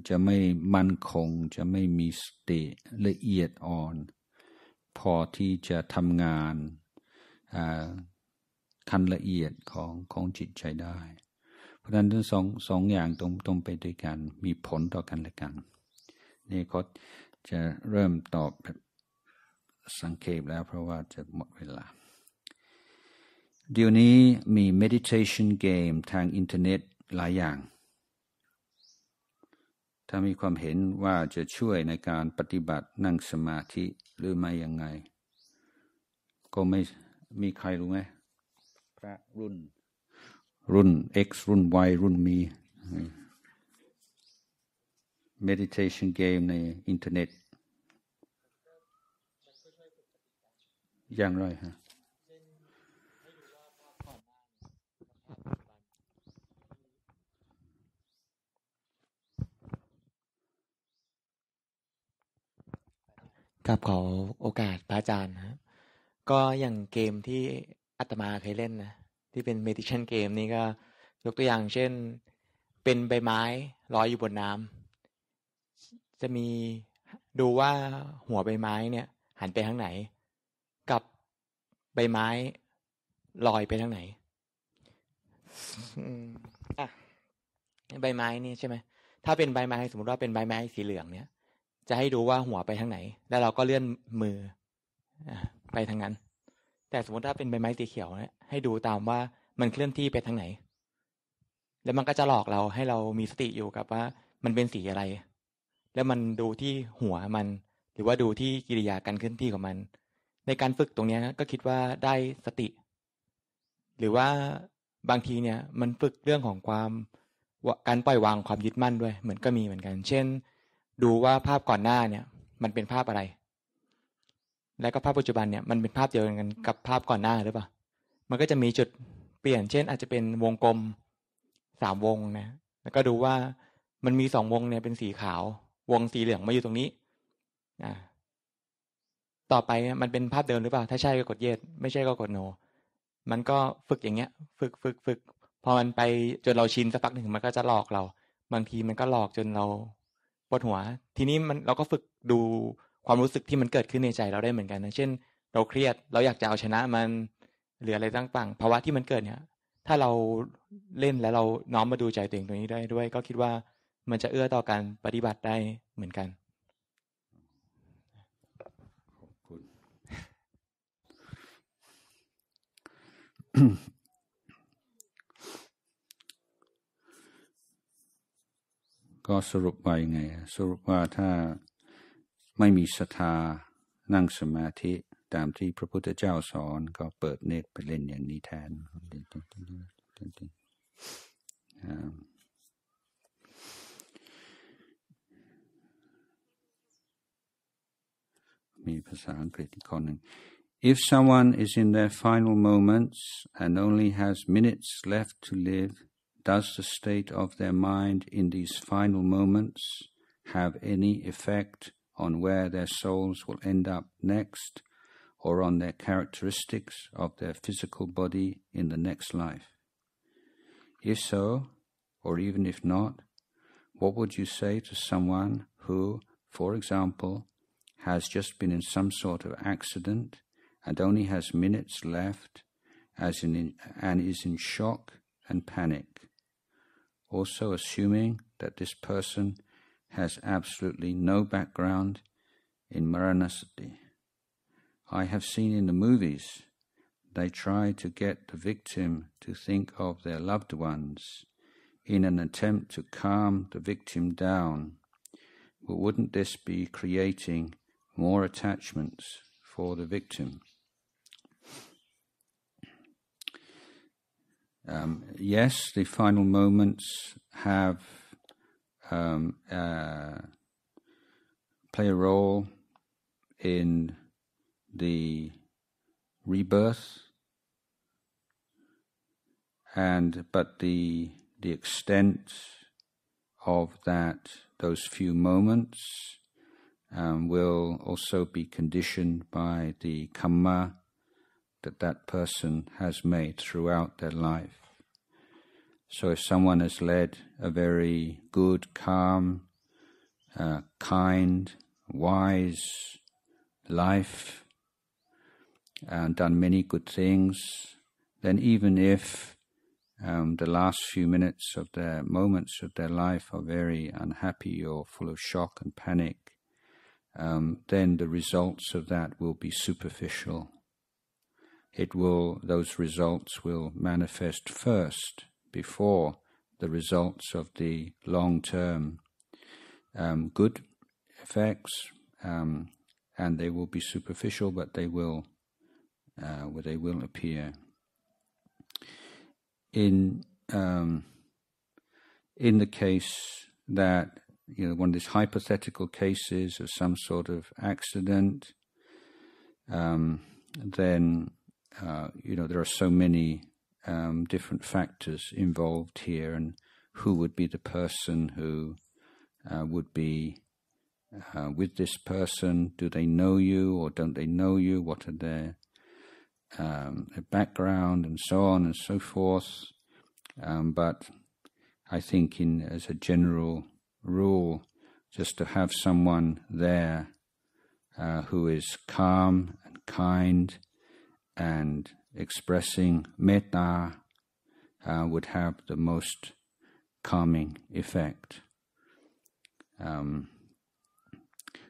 Speaker 1: จะไม่มั่นคงจะไม่มีสติละเอียดอ่อน พอที่จะทำงานขั้นละเอียดของของจิตใจได้พราะฉะนั้นทั้งสองสองอย่างตรงตรงไปด้วยกันมีผลต่อกันและกัน นี่คดจะเริ่มตอบแบบสังเกตแล้วเพราะว่าจะหมดเวลา เดี๋ยวนี้มี meditation game ทางอินเทอร์เน็ตหลายอย่าง ถ้ามีความเห็นว่าจะช่วยในการปฏิบัตินั่งสมาธิหรือไม่ยังไง ก็ไม่มีใครรู้ไหมพระรุ่นรุ่น X รุ่น Y รุ่นมี meditation game ในอินเทอร์เน็ต อย่างไรฮะ
Speaker 2: ครับขอโอกาสพระอาจารย์ครับก็อย่างเกมที่อาตมาเคยเล่นนะที่เป็นเมดิชันเกมนี่ก็ยกตัวอย่างเช่นเป็นใบไม้ลอยอยู่บนน้ำจะมีดูว่าหัวใบไม้เนี่ยหันไปทางไหน กับใบไม้ลอยไปทางไหนอ่ะใบไม้นี่ใช่ไหมถ้าเป็นใบไม้สมมติว่าเป็นใบไม้สีเหลืองเนี่ย จะให้ดูว่าหัวไปทางไหน แล้วเราก็เลื่อนมือไปทางนั้น แต่สมมติถ้าเป็นใบไม้สีเขียวเนี่ยให้ดูตามว่ามันเคลื่อนที่ไปทางไหน แล้วมันก็จะหลอกเราให้เรามีสติอยู่กับว่ามันเป็นสีอะไร แล้วมันดูที่หัวมัน หรือว่าดูที่กิริยาการเคลื่อนที่ของมัน ในการฝึกตรงนี้ก็คิดว่าได้สติ หรือว่าบางทีเนี่ยมันฝึกเรื่องของความการปล่อยวางความยึดมั่นด้วย เหมือนก็มีเหมือนกัน เช่น ดูว่าภาพก่อนหน้าเนี่ยมันเป็นภาพอะไร และก็ภาพปัจจุบันเนี่ยมันเป็นภาพเดียวกันกับภาพก่อนหน้าหรือเปล่ามันก็จะมีจุดเปลี่ยน เช่น อาจจะเป็นวงกลมสามวงนะ แล้วก็ดูว่ามันมีสองวงเนี่ยเป็นสีขาว วงสีเหลืองมาอยู่ตรงนี้อ่าต่อไปมันเป็นภาพเดิมหรือเปล่า ถ้าใช่ก็กดเยสไม่ใช่ก็กดโน มันก็ฝึกอย่างเงี้ย ฝึกฝึกฝึก พอมันไปจนเราชินสักพักหนึ่งมันก็จะหลอกเรา บางทีมันก็หลอกจนเราปวดหัว ทีนี้มันเราก็ฝึกดูความรู้สึกที่มันเกิดขึ้นในใจเราได้เหมือนกันนะเช่น เราเครียด เราอยากจะเอาชนะมันหรืออะไรต่างๆภาวะที่มันเกิดเนี่ย ถ้าเราเล่นแล้วเราน้อมมาดูใจตัวเองตรงนี้ได้ด้วย ก็คิดว่ามันจะเอื้อต่อการปฏิบัติได้เหมือนกันคุณ
Speaker 1: ก็สรุปว่ายังไงสรุปว่าถ้าไม่มีศรัทธานั่งสมาธิ If someone is in their final moments and only has minutes left to live, does the state of their mind in these final moments have any effect on where their souls will end up next? or on their characteristics of their physical body in the next life? If so, or even if not, what would you say to someone who, for example, has just been in some sort of accident and only has minutes left as in, and is in shock and panic? Also, assuming that this person has absolutely no background in Maranasati. I have seen in the movies. They try to get the victim to think of their loved ones in an attempt to calm the victim down. But wouldn't this be creating more attachments for the victim? Um, yes, the final moments have um, uh, play a role in the rebirth and but the the extent of that those few moments um, will also be conditioned by the karma that that person has made throughout their life. So, if someone has led a very good, calm, uh, kind, wise life, and done many good things, then even if um, the last few minutes of their moments of their life are very unhappy or full of shock and panic, um, then the results of that will be superficial. It will, those results will manifest first before the results of the long term um, good effects, um, and they will be superficial, but they will uh, where they will appear. In um, in the case that you know one of these hypothetical cases of some sort of accident, um, then uh, you know there are so many um, different factors involved here, and who would be the person who uh, would be uh, with this person? Do they know you or don't they know you? What are their um, background and so on and so forth. Um, but I think, in as a general rule, just to have someone there uh, who is calm and kind and expressing metta uh, would have the most calming effect. Um,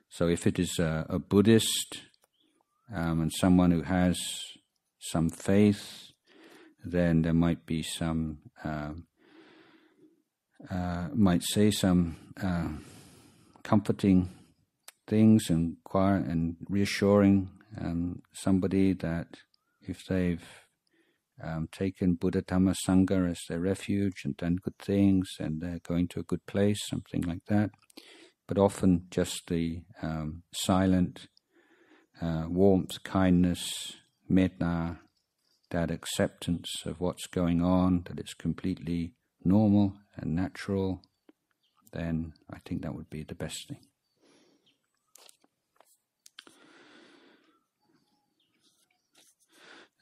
Speaker 1: so, if it is a, a Buddhist um, and someone who has some faith, then there might be some, uh, uh, might say some uh, comforting things and quiet and reassuring um, somebody that if they've um, taken Buddha Dhamma Sangha as their refuge and done good things and they're going to a good place, something like that. But often just the um, silent uh, warmth, kindness, metta, that acceptance of what's going on, that it's completely normal and natural, then I think that would be the best thing.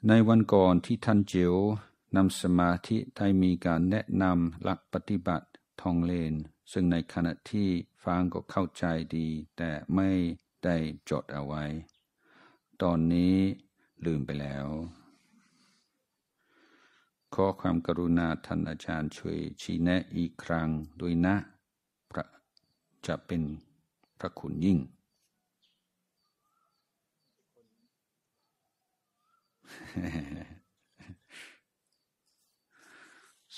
Speaker 1: ในวันก่อนที่ท่านเจียวนำสมาธิได้มีการแนะนำหลักปฏิบัติทองเลนซึ่งในขณะที่ฟังก็เข้าใจดีแต่ไม่ได้จดเอาไว้ตอนนี้ลืมไปแล้วขอความกรุณาท่านอาจารย์ช่วยชี้แนะอีกครั้งด้วยนะพระจะเป็นพระคุณยิ่ง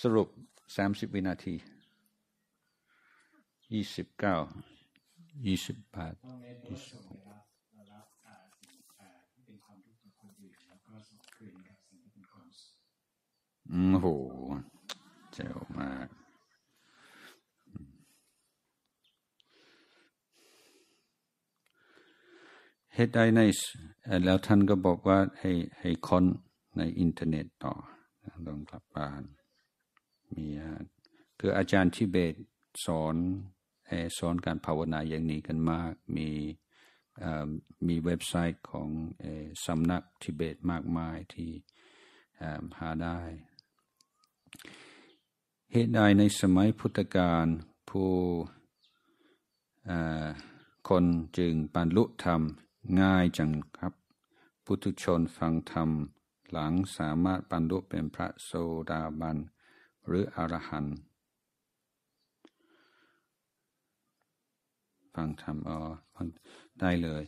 Speaker 1: สรุปสามสิบวินาทียี่สิบเก้ายี่สิบแปด
Speaker 2: ยี่สิบ
Speaker 1: โอ้โหเจ๋วมากเฮตดไดในแล้วท่านก็บอกว่าให้ให้ค้นในอินเทอร์เน็ตต่อลองกลับบ้านมีคืออาจารย์ทิเบตสอนสอนการภาวนาอย่างนี้กันมากมีมีเว็บไซต์ของสำนักทิเบตมากมายที่หาได้เหตุใดในสมัยพุทธกาลผู้คนจึงบรรลุธรรมง่ายจังครับ พุทุชนฟังธรรมหลังสามารถบรรลุเป็นพระโสดาบัน หรืออรหันต์ฟังธรรมอ๋อได้เลย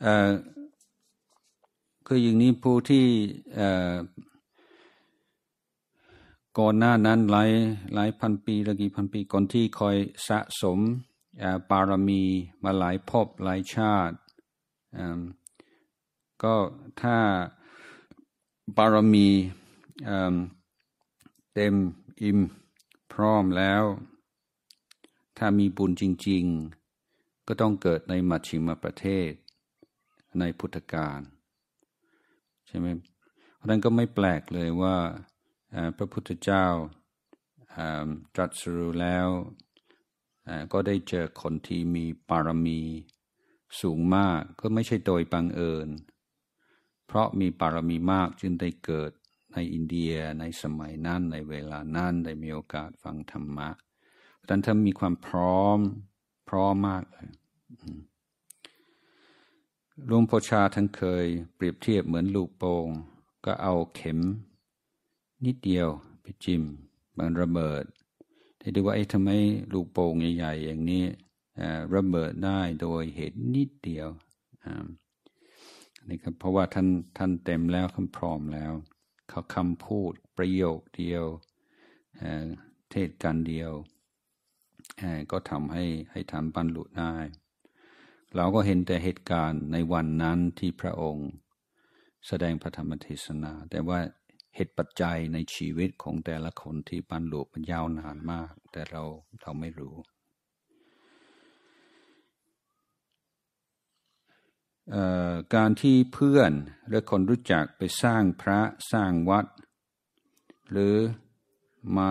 Speaker 1: เคืออย่างนี้ผู้ที่ก่อนหน้านั้นหลายหลายพันปีหรือกี่พันปีก่อนที่คอยสะสมบารมีมาหลายภพหลายชาติ ก็ถ้าบารมีเต็มอิ่มพร้อมแล้ว ถ้ามีบุญจริง ๆ ก็ต้องเกิดในมัชชิมประเทศในพุทธกาลใช่ไหม เพราะนั้นก็ไม่แปลกเลยว่าพระพุทธเจ้าตรัสรู้แล้วก็ได้เจอคนที่มีปารมีสูงมาก ก็ไม่ใช่โดยบังเอิญ เพราะมีปารมีมากจึงได้เกิดในอินเดียในสมัยนั้นในเวลานั้นได้มีโอกาสฟังธรรมะดังนั้นถ้ามีความพร้อมพร้อมมากเลยลวงพชาทั้งเคยเปรียบเทียบเหมือนลูกโป่งก็เอาเข็มนิดเดียวไปจิมมันระเบิดที่ดูว่าไอ้ทำไมลูกโป่งใหญ่ๆอย่างนี้ระเบิดได้โดยเหตุนิดเดียวนี่ครับเพราะว่าท่านท่านเต็มแล้วคำพร้อมแล้ว เขาคำพูดประโยคเดียวเทศการเดียว ก็ทำให้ให้ท่านบรรลุได้ เราก็เห็นแต่เหตุการณ์ในวันนั้นที่พระองค์ แสดงพระธรรมเทศนาแต่ว่าเหตุปัจจัยในชีวิตของแต่ละคนที่ปันหลงมันยาวนานมากแต่เราเราไม่รู้ การที่เพื่อนหรือคนรู้จักไปสร้างพระสร้างวัด หรือมา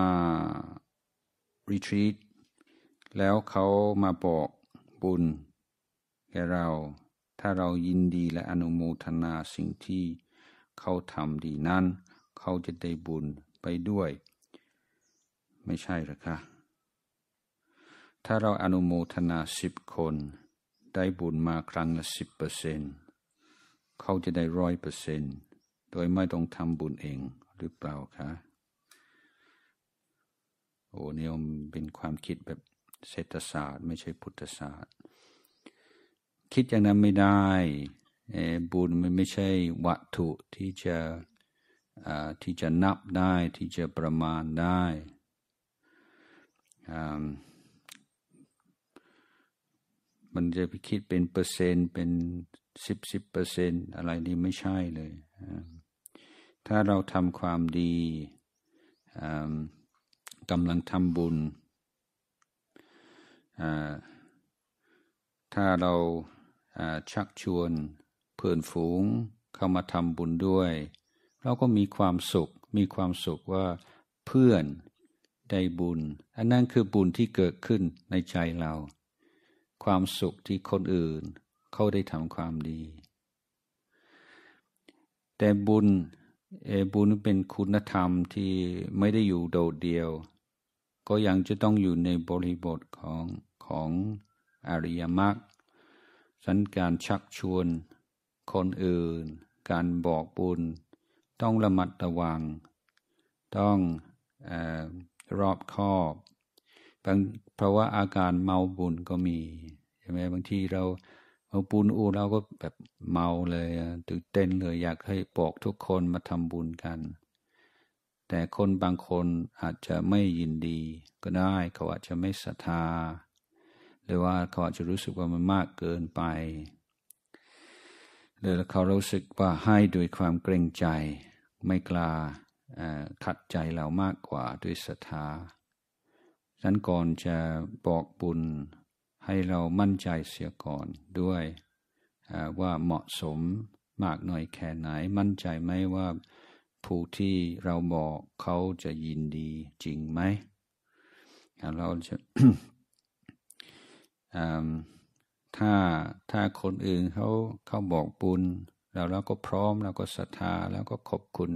Speaker 1: รีทรีตแล้วเขามาบอกบุญแกเราถ้าเรายินดีและอนุโมทนาสิ่งที่เขาทำดีนั้นเขาจะได้บุญไปด้วยไม่ใช่หรอคะ ถ้าเราอนุโมทนาสิบคน ได้บุญมาครั้งละสิบเปอร์เซนเขาจะได้ร้อยเปอร์เซนโดยไม่ต้องทำบุญเองหรือเปล่าคะ โอ้เนี่ยเป็นความคิดแบบเศรษฐศาสตร์ ไม่ใช่พุทธศาสตร์ คิดอย่างนั้นไม่ได้ บุญมันไม่ใช่วัตถุที่จะที่จะนับได้ที่จะประมาณได้ มันจะไปคิดเป็นเปอร์เซ็นต์ เป็นสิบสิบเปอร์เซ็นต์อะไรนี่ไม่ใช่เลย ถ้าเราทำความดีกำลังทำบุญ ถ้าเราชักชวนเพื่อนฝูงเข้ามาทำบุญด้วยเราก็มีความสุข มีความสุขว่าเพื่อนได้บุญ อันนั้นคือบุญที่เกิดขึ้นในใจเรา ความสุขที่คนอื่นเขาได้ทำความดี แต่บุญ เอบุญเป็นคุณธรรมที่ไม่ได้อยู่โดดเดียว ก็ยังจะต้องอยู่ในบริบทของของอริยมรรคสันการชักชวนคนอื่น การบอกบุญต้องระมัดระวัง ต้องอรอบคอบบางเพราะว่าอาการเมาบุญก็มีใช่ไหมบางทีเราเมาบุญอูเราก็แบบเมาเลยตื่นเต้นเลยอยากให้บอกทุกคนมาทำบุญกัน แต่คนบางคนอาจจะไม่ยินดีก็ได้ เขาอาจจะไม่ศรัทธา หรือว่าเขาอาจจะรู้สึกว่ามันมากเกินไปหรืวเขารู้สึกว่าให้ด้วยความเกรงใจไม่กล้าขัดใจเรามากกว่าด้วยศรัทธาดังก่อนจะบอกบุญให้เรามั่นใจเสียก่อนด้วยว่าเหมาะสมมากน้อยแค่ไหนมั่นใจไหมว่าผู้ที่เราบอกเขาจะยินดีจริงไหมเราจะถ้าถ้าคนอื่นเขาเขาบอกบุญแล้วเราก็พร้อมเราก็ศรัทธาแล้วก็ขอบคุณ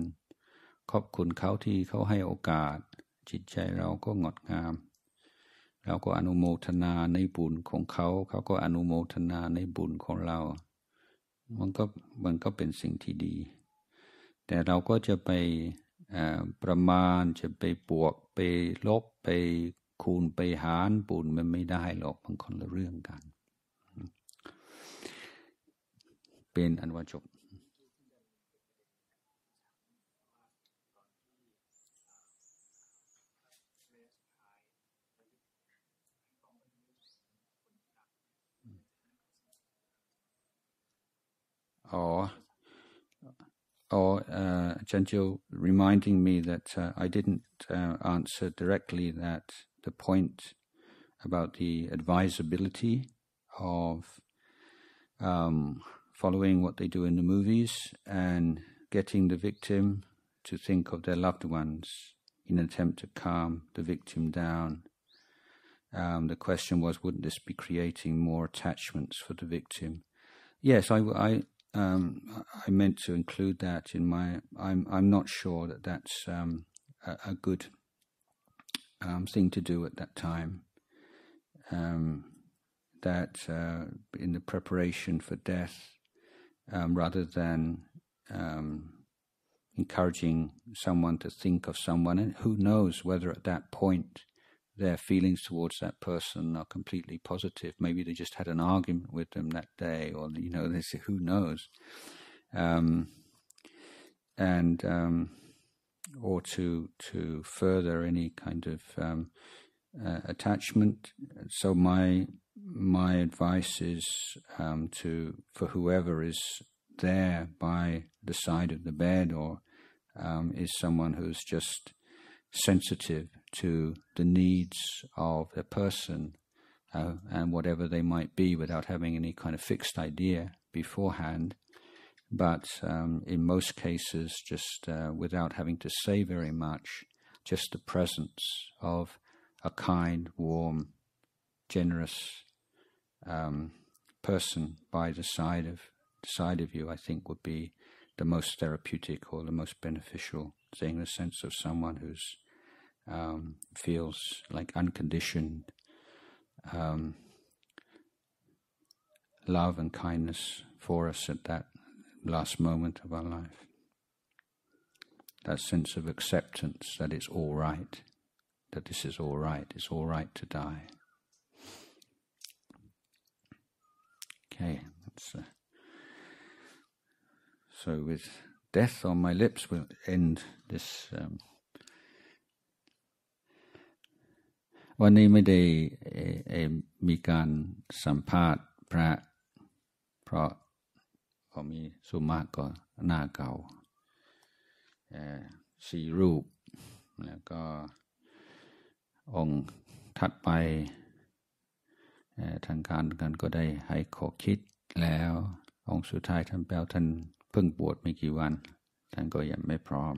Speaker 1: ขอบคุณเขาที่เขาให้โอกาส จิตใจเราก็งดงาม เราก็อนุโมทนาในบุญของเขาเขาก็อนุโมทนาในบุญของเรา มันก็มันก็เป็นสิ่งที่ดี แต่เราก็จะไปประมาณจะไปปวกไปลบไปคูณไปหารบุญ มันไม่ได้หรอกมันคนละเรื่องกันเป็นอันว่าจบ or or uh, Gentil reminding me that uh, I didn't uh, answer directly that the point about the advisability of um, following what they do in the movies and getting the victim to think of their loved ones in an attempt to calm the victim down. Um, the question was, wouldn't this be creating more attachments for the victim? Yes, I, I, um, I meant to include that in my. I'm, I'm not sure that that's um, a, a, good um, thing to do at that time. Um, that uh, in the preparation for death, um, rather than um, encouraging someone to think of someone. And who knows whether at that point their feelings towards that person are completely positive. Maybe they just had an argument with them that day, or you know, they say, who knows. Um, and um, or to to further any kind of um, uh, attachment. So my my advice is um, to for whoever is there by the side of the bed or um, is someone who's just sensitive to the needs of the person uh, and whatever they might be without having any kind of fixed idea beforehand. But um, in most cases, just uh, without having to say very much, just the presence of a kind, warm, generous um, person by the side of the side of you, I think, would be the most therapeutic or the most beneficial thing. The sense of someone who's um, feels like unconditioned um, love and kindness for us at that last moment of our life. That sense of acceptance that it's all right, that this is all right, it's all right to die. Okay, that's. Uh, so with death on my lips, we'll end this. Um, วันนี้ไม่ได้มีการสัมภาษณ์พระเพราะผมมีสุมาก็หน้าเก่าสี่รูปแล้วก็องค์ถัดไปทางการกันก็ได้ให้ขอคิดแล้วองค์สุดท้ายท่านแปลท่านเพิ่งปวดไม่กี่วัน ท่านก็ยังไม่พร้อม